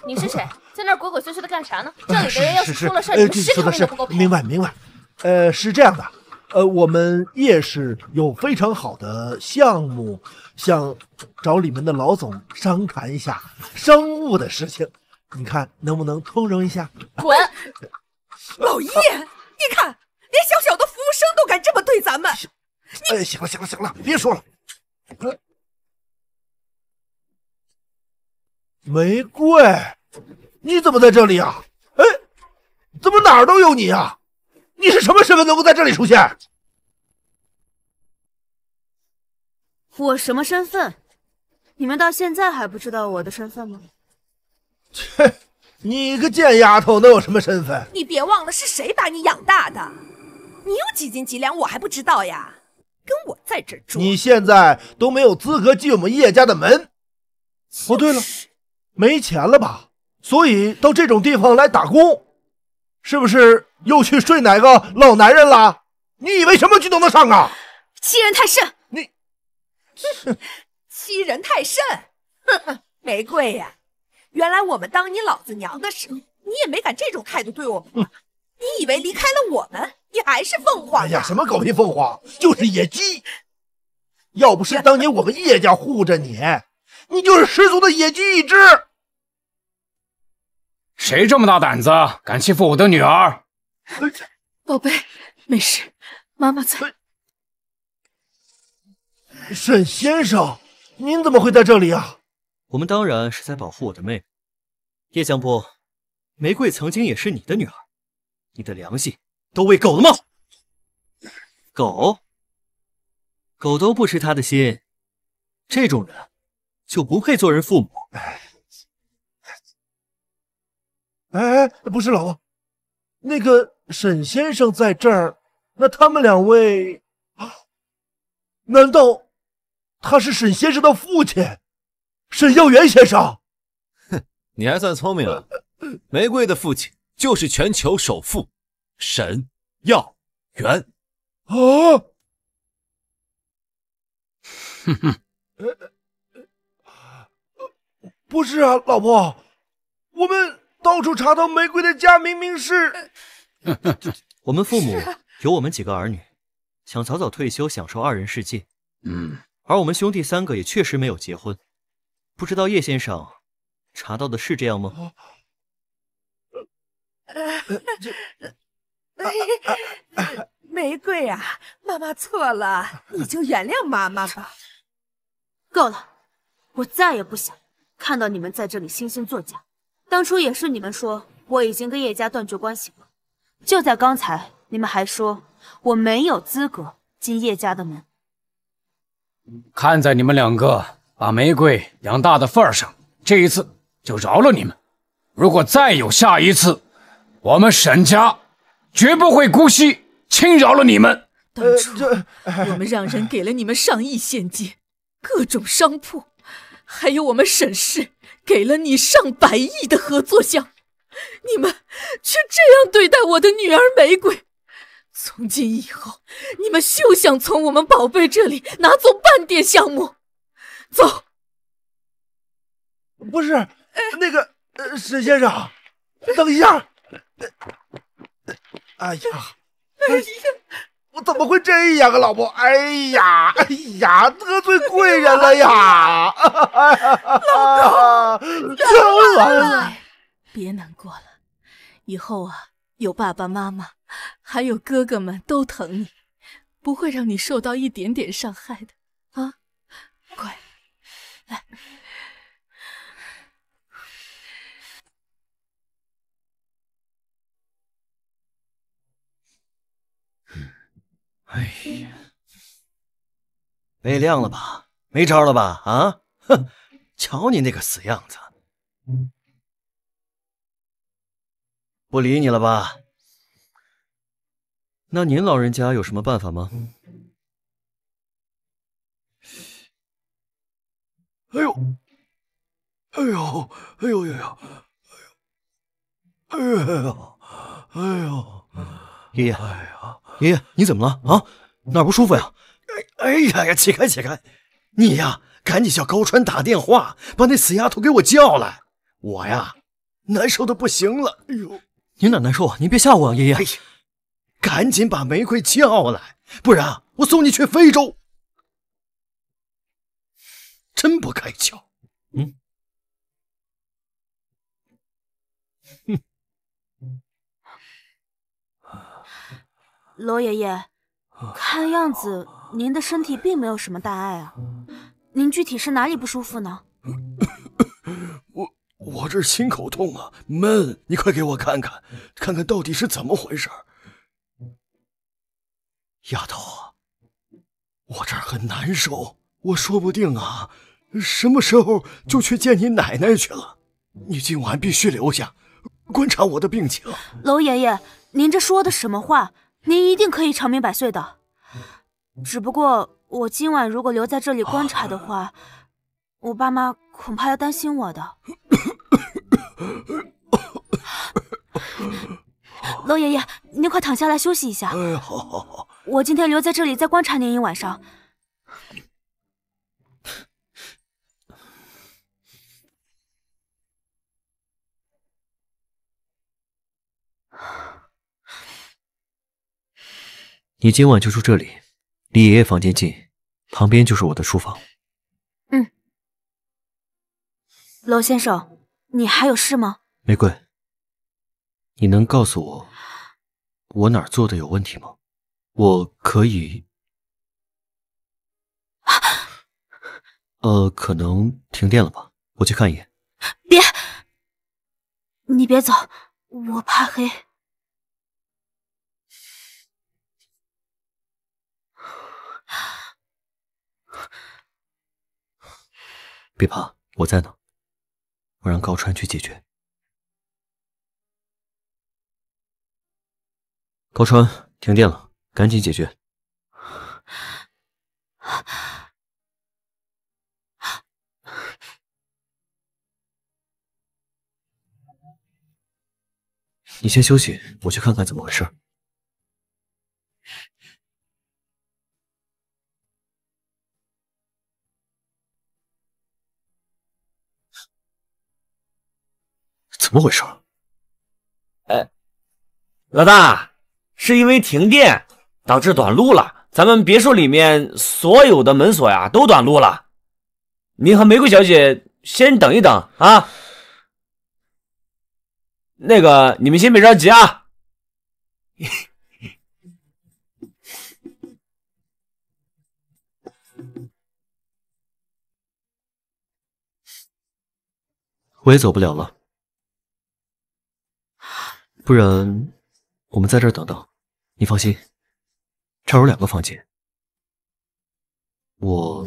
你是谁？在那鬼鬼祟祟的干啥呢？这里的人要是出了事，你是绝对不够明白，明白。呃，是这样的，呃，我们夜市有非常好的项目，想找你们的老总商谈一下商务的事情，你看能不能通融一下？滚！老叶，你看，连小小的服务生都敢这么对咱们？你，哎，行了，行了，行了，别说了。玫瑰，你怎么在这里啊？哎，怎么哪儿都有你呀？你是什么身份能够在这里出现？我什么身份？你们到现在还不知道我的身份吗？切，你个贱丫头能有什么身份？你别忘了是谁把你养大的，你有几斤几两我还不知道呀？跟我在这住，你现在都没有资格进我们叶家的门。哦，对了。没钱了吧？所以到这种地方来打工，是不是又去睡哪个老男人了？你以为什么局都能上啊？欺人太甚！你，欺人太甚！哼哼，玫瑰呀，原来我们当你老子娘的时候，你也没敢这种态度对我们。你以为离开了我们，你还是凤凰呀？什么狗屁凤凰，就是野鸡！要不是当年我们叶家护着你。你就是十足的野鸡一只！谁这么大胆子，敢欺负我的女儿？宝贝，没事，妈妈在。沈先生，您怎么会在这里啊？我们当然是在保护我的妹妹。叶江波，玫瑰曾经也是你的女儿，你的良心都喂狗了吗？狗，狗都不吃他的心，这种人。就不配做人父母。哎哎，不是老王，那个沈先生在这儿，那他们两位，难道他是沈先生的父亲，沈耀元先生？哼，你还算聪明啊！玫瑰的父亲就是全球首富沈耀元。啊！哼哼。不是啊，老婆，我们到处查到玫瑰的家，明明是，我们父母有我们几个儿女，想早早退休享受二人世界。嗯，而我们兄弟三个也确实没有结婚，不知道叶先生查到的是这样吗？玫瑰啊，妈妈错了，你就原谅妈妈吧。够了，我再也不想。看到你们在这里惺惺作假，当初也是你们说我已经跟叶家断绝关系了。就在刚才，你们还说我没有资格进叶家的门。看在你们两个把玫瑰养大的份上，这一次就饶了你们。如果再有下一次，我们沈家绝不会姑息轻饶了你们。当初我们让人给了你们上亿现金，各种商铺。还有我们沈氏给了你上百亿的合作项，你们却这样对待我的女儿玫瑰。从今以后，你们休想从我们宝贝这里拿走半点项目。走。不是那个沈先生，等一下。哎呀，哎呀。我怎么会这样啊，老婆！哎呀，哎呀，得罪贵人了呀！老公，完了！别难过了，以后啊，有爸爸妈妈，还有哥哥们都疼你，不会让你受到一点点伤害的啊！乖，来。哎呀，没亮了吧？没招了吧？啊！哼，瞧你那个死样子，不理你了吧？那您老人家有什么办法吗？哎呦，哎呦，哎呦呦呦哎呦，哎呦哎呦。爷爷，爷爷，你怎么了啊？哪不舒服呀？哎哎呀呀！起开起开！你呀，赶紧叫高川打电话，把那死丫头给我叫来。我呀，难受的不行了。哎呦，你哪难受？啊？您别吓我啊，爷爷。哎呀，赶紧把玫瑰叫来，不然我送你去非洲。真不开窍，嗯。娄爷爷，看样子您的身体并没有什么大碍啊。您具体是哪里不舒服呢？我我这心口痛啊，闷！你快给我看看，看看到底是怎么回事。丫头，我这儿很难受，我说不定啊，什么时候就去见你奶奶去了。你今晚必须留下，观察我的病情。娄爷爷，您这说的什么话？您一定可以长命百岁的，只不过我今晚如果留在这里观察的话，我爸妈恐怕要担心我的。娄 爷爷，您快躺下来休息一下。哎，好，好，好。我今天留在这里再观察您一晚上。你今晚就住这里，离爷爷房间近，旁边就是我的书房。嗯，罗先生，你还有事吗？玫瑰，你能告诉我我哪做的有问题吗？我可以。呃，可能停电了吧，我去看一眼。别，你别走，我怕黑。别怕，我在呢。我让高川去解决。高川，停电了，赶紧解决。你先休息，我去看看怎么回事。怎么回事？哎，老大，是因为停电导致短路了。咱们别墅里面所有的门锁呀都短路了。您和玫瑰小姐先等一等啊。那个，你们先别着急啊。我也走不了了。不然，我们在这儿等等。你放心，这有两个房间，我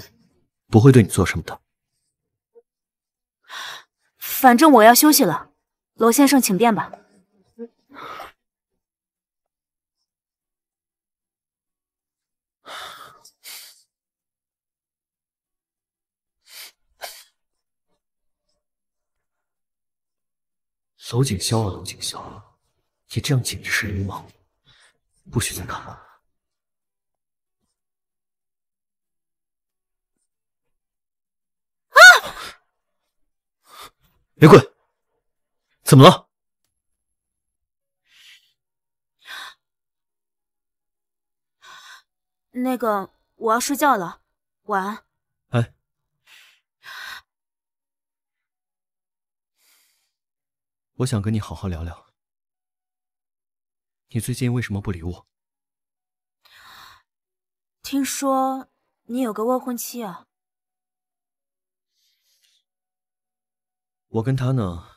不会对你做什么的。反正我要休息了，罗先生请便吧。楼景萧啊，楼景萧。你这样简直是流氓！不许再看了！啊！玫瑰，怎么了？那个，我要睡觉了，晚安。哎。我想跟你好好聊聊。你最近为什么不理我？听说你有个未婚妻啊？我跟他呢，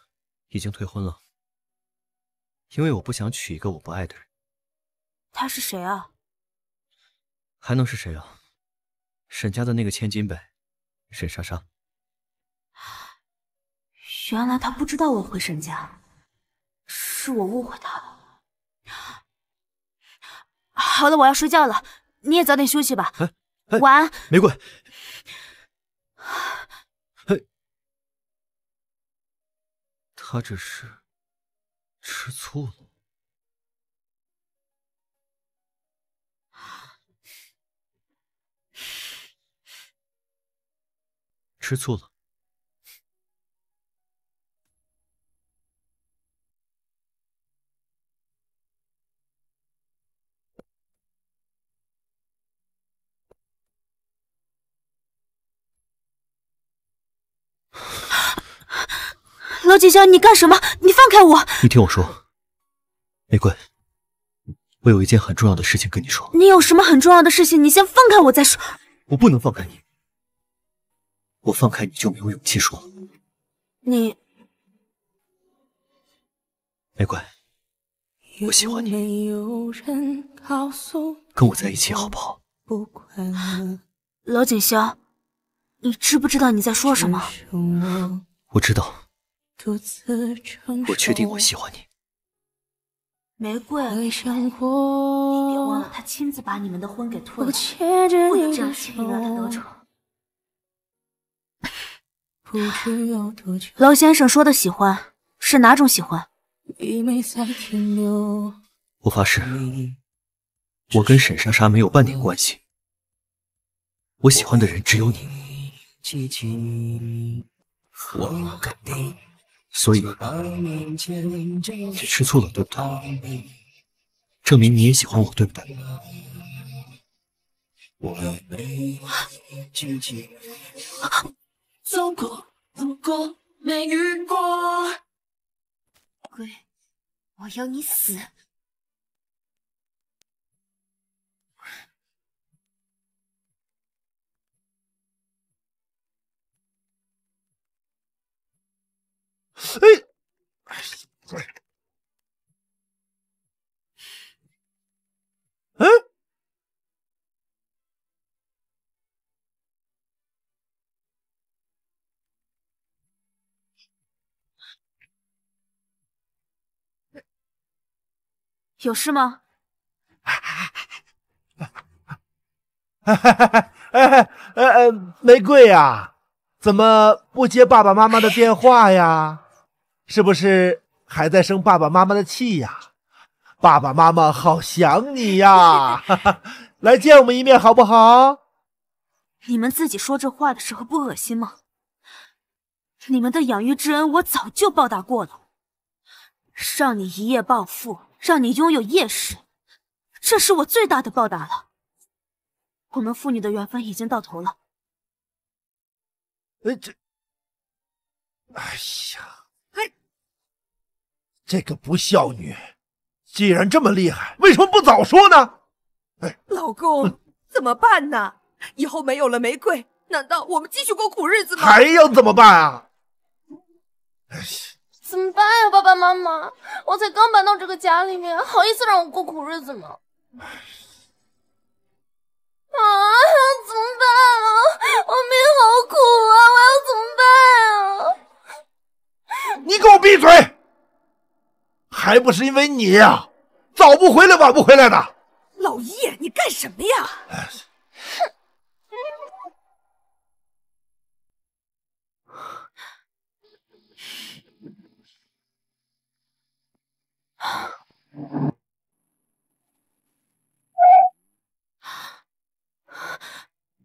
已经退婚了。因为我不想娶一个我不爱的人。他是谁啊？还能是谁啊？沈家的那个千金呗，沈莎莎。原来他不知道我回沈家，是我误会他了。好了，我要睡觉了，你也早点休息吧。晚安，玫瑰。他这是吃醋了，吃醋了。老锦霄，你干什么？你放开我！你听我说，玫瑰，我有一件很重要的事情跟你说。你有什么很重要的事情？你先放开我再说。我不能放开你，我放开你就没有勇气说了。你，玫瑰，我喜欢你，跟我在一起好不好？不管了老锦霄。你知不知道你在说什么？我知道，我确定我喜欢你。玫瑰，别忘了他亲自把你们的婚给退了，不能这样轻易让他得逞。老先生说的喜欢是哪种喜欢？我发誓，我跟沈莎莎没有半点关系。我喜欢的人只有你。我肯定，所以是吃醋了，对不对？证明你也喜欢我，对不对？我啊！走，过，路过，没遇过。鬼！我要你死！哎，哎，哎，有事吗？哎哎哈哈哈！哎哎哎！玫瑰呀，怎么不接爸爸妈妈的电话呀？是不是还在生爸爸妈妈的气呀？爸爸妈妈好想你呀，来见我们一面好不好？你们自己说这话的时候不恶心吗？你们的养育之恩我早就报答过了，让你一夜暴富，让你拥有夜市，这是我最大的报答了。我们父女的缘分已经到头了。哎这，哎呀。这个不孝女，既然这么厉害，为什么不早说呢？哎，老公怎么办呢？以后没有了玫瑰，难道我们继续过苦日子吗？还要怎么办啊？哎，怎么办呀，爸爸妈妈？我才刚搬到这个家里面，好意思让我过苦日子吗？啊，怎么办啊？我命好苦啊，我要怎么办啊？你给我闭嘴！还不是因为你呀！早不回来，晚不回来的。老叶，你干什么呀？哼！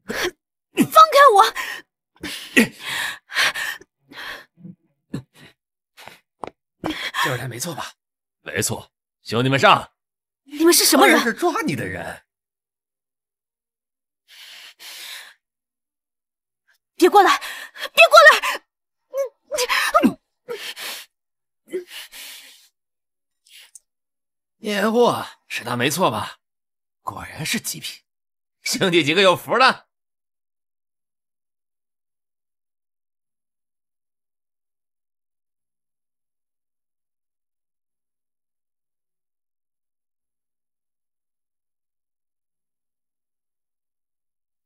放开我！第二没错吧？没错，兄弟们上！你们是什么人？我是抓你的人！别过来！别过来！年货是他没错吧？果然是极品，兄弟几个有福了。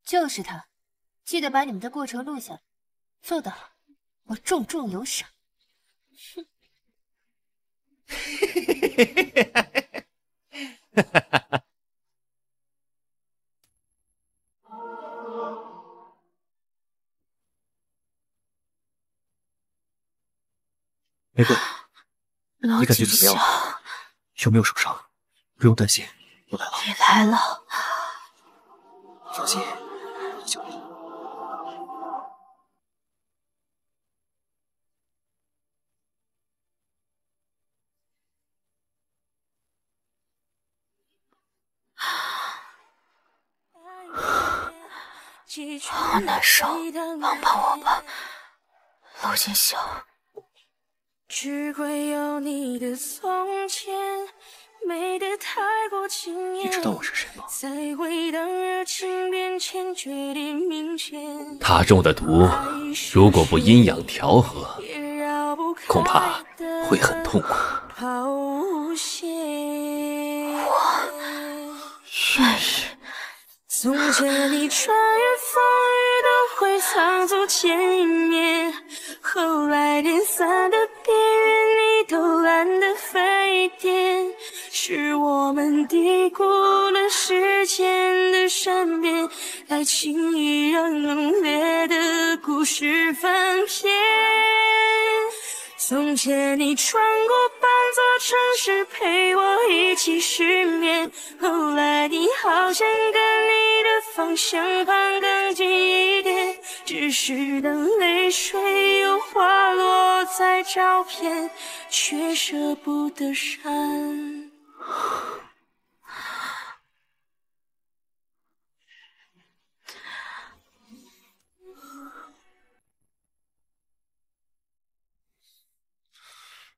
就是他，记得把你们的过程录下来。做得好，我重重有赏。哼。嘿嘿嘿嘿嘿嘿嘿嘿，哈哈哈哈。玫瑰，你感觉怎么样？有没有受伤？不用担心，我来了。你来了。放心。我难受，帮帮我吧，陆锦绣。你知道我是谁吗？他中的毒，如果不阴阳调和，恐怕会很痛苦。我愿意。从穿越风雨。会仓促见一面，后来连伞的边缘，你都懒得一点，是我们低估了时间的善变，爱情依然浓烈的故事翻篇。从前你穿过半座城市陪我一起失眠，后来你好像跟你的方向盘更近一点，只是当泪水又滑落在照片，却舍不得删。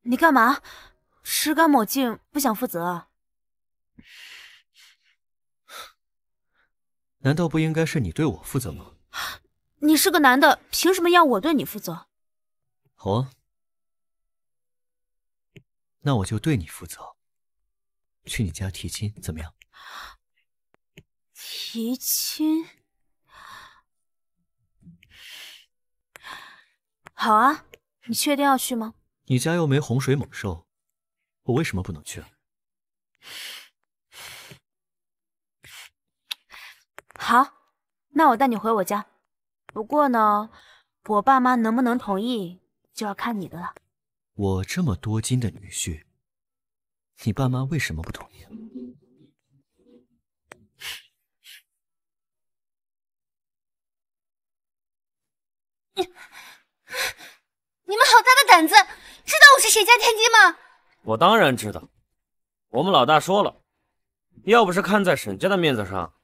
你干嘛？吃干抹净，不想负责？难道不应该是你对我负责吗？你是个男的，凭什么要我对你负责？好啊，那我就对你负责。去你家提亲，怎么样？提亲？好啊，你确定要去吗？你家又没洪水猛兽，我为什么不能去？啊？好，那我带你回我家。不过呢，我爸妈能不能同意，就要看你的了。我这么多金的女婿，你爸妈为什么不同意？你，你们好大的胆子！知道我是谁家千金吗？我当然知道，我们老大说了，要不是看在沈家的面子上，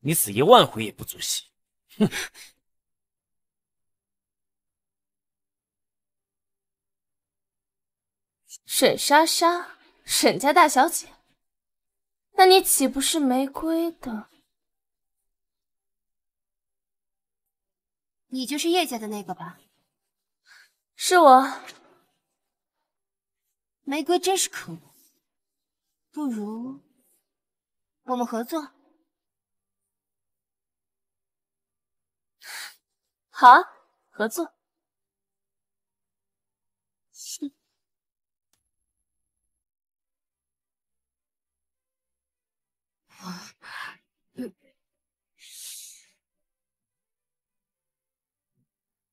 你死一万回也不足惜。哼，沈莎莎，沈家大小姐，那你岂不是玫瑰的？你就是叶家的那个吧？是我，玫瑰真是可恶，不如我们合作，好，合作。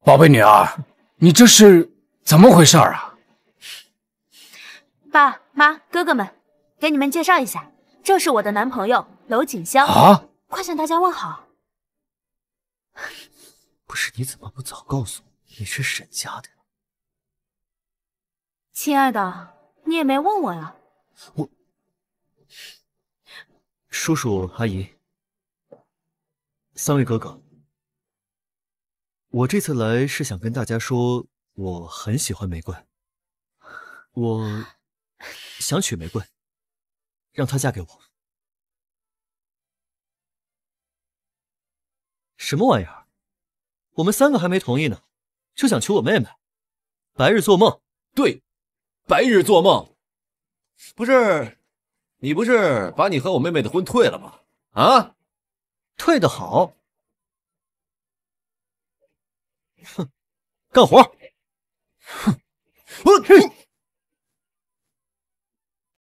宝贝女儿。你这是怎么回事啊？爸妈、哥哥们，给你们介绍一下，这是我的男朋友娄景潇。啊！快向大家问好。不是，你怎么不早告诉我你是沈家的？亲爱的，你也没问我呀。我，叔叔、阿姨，三位哥哥。我这次来是想跟大家说，我很喜欢玫瑰，我 想娶玫瑰，让她嫁给我。什么玩意儿？我们三个还没同意呢，就想娶我妹妹？白日做梦！对，白日做梦！不是，你不是把你和我妹妹的婚退了吗？啊？退的好。哼，干活！哼，我。去。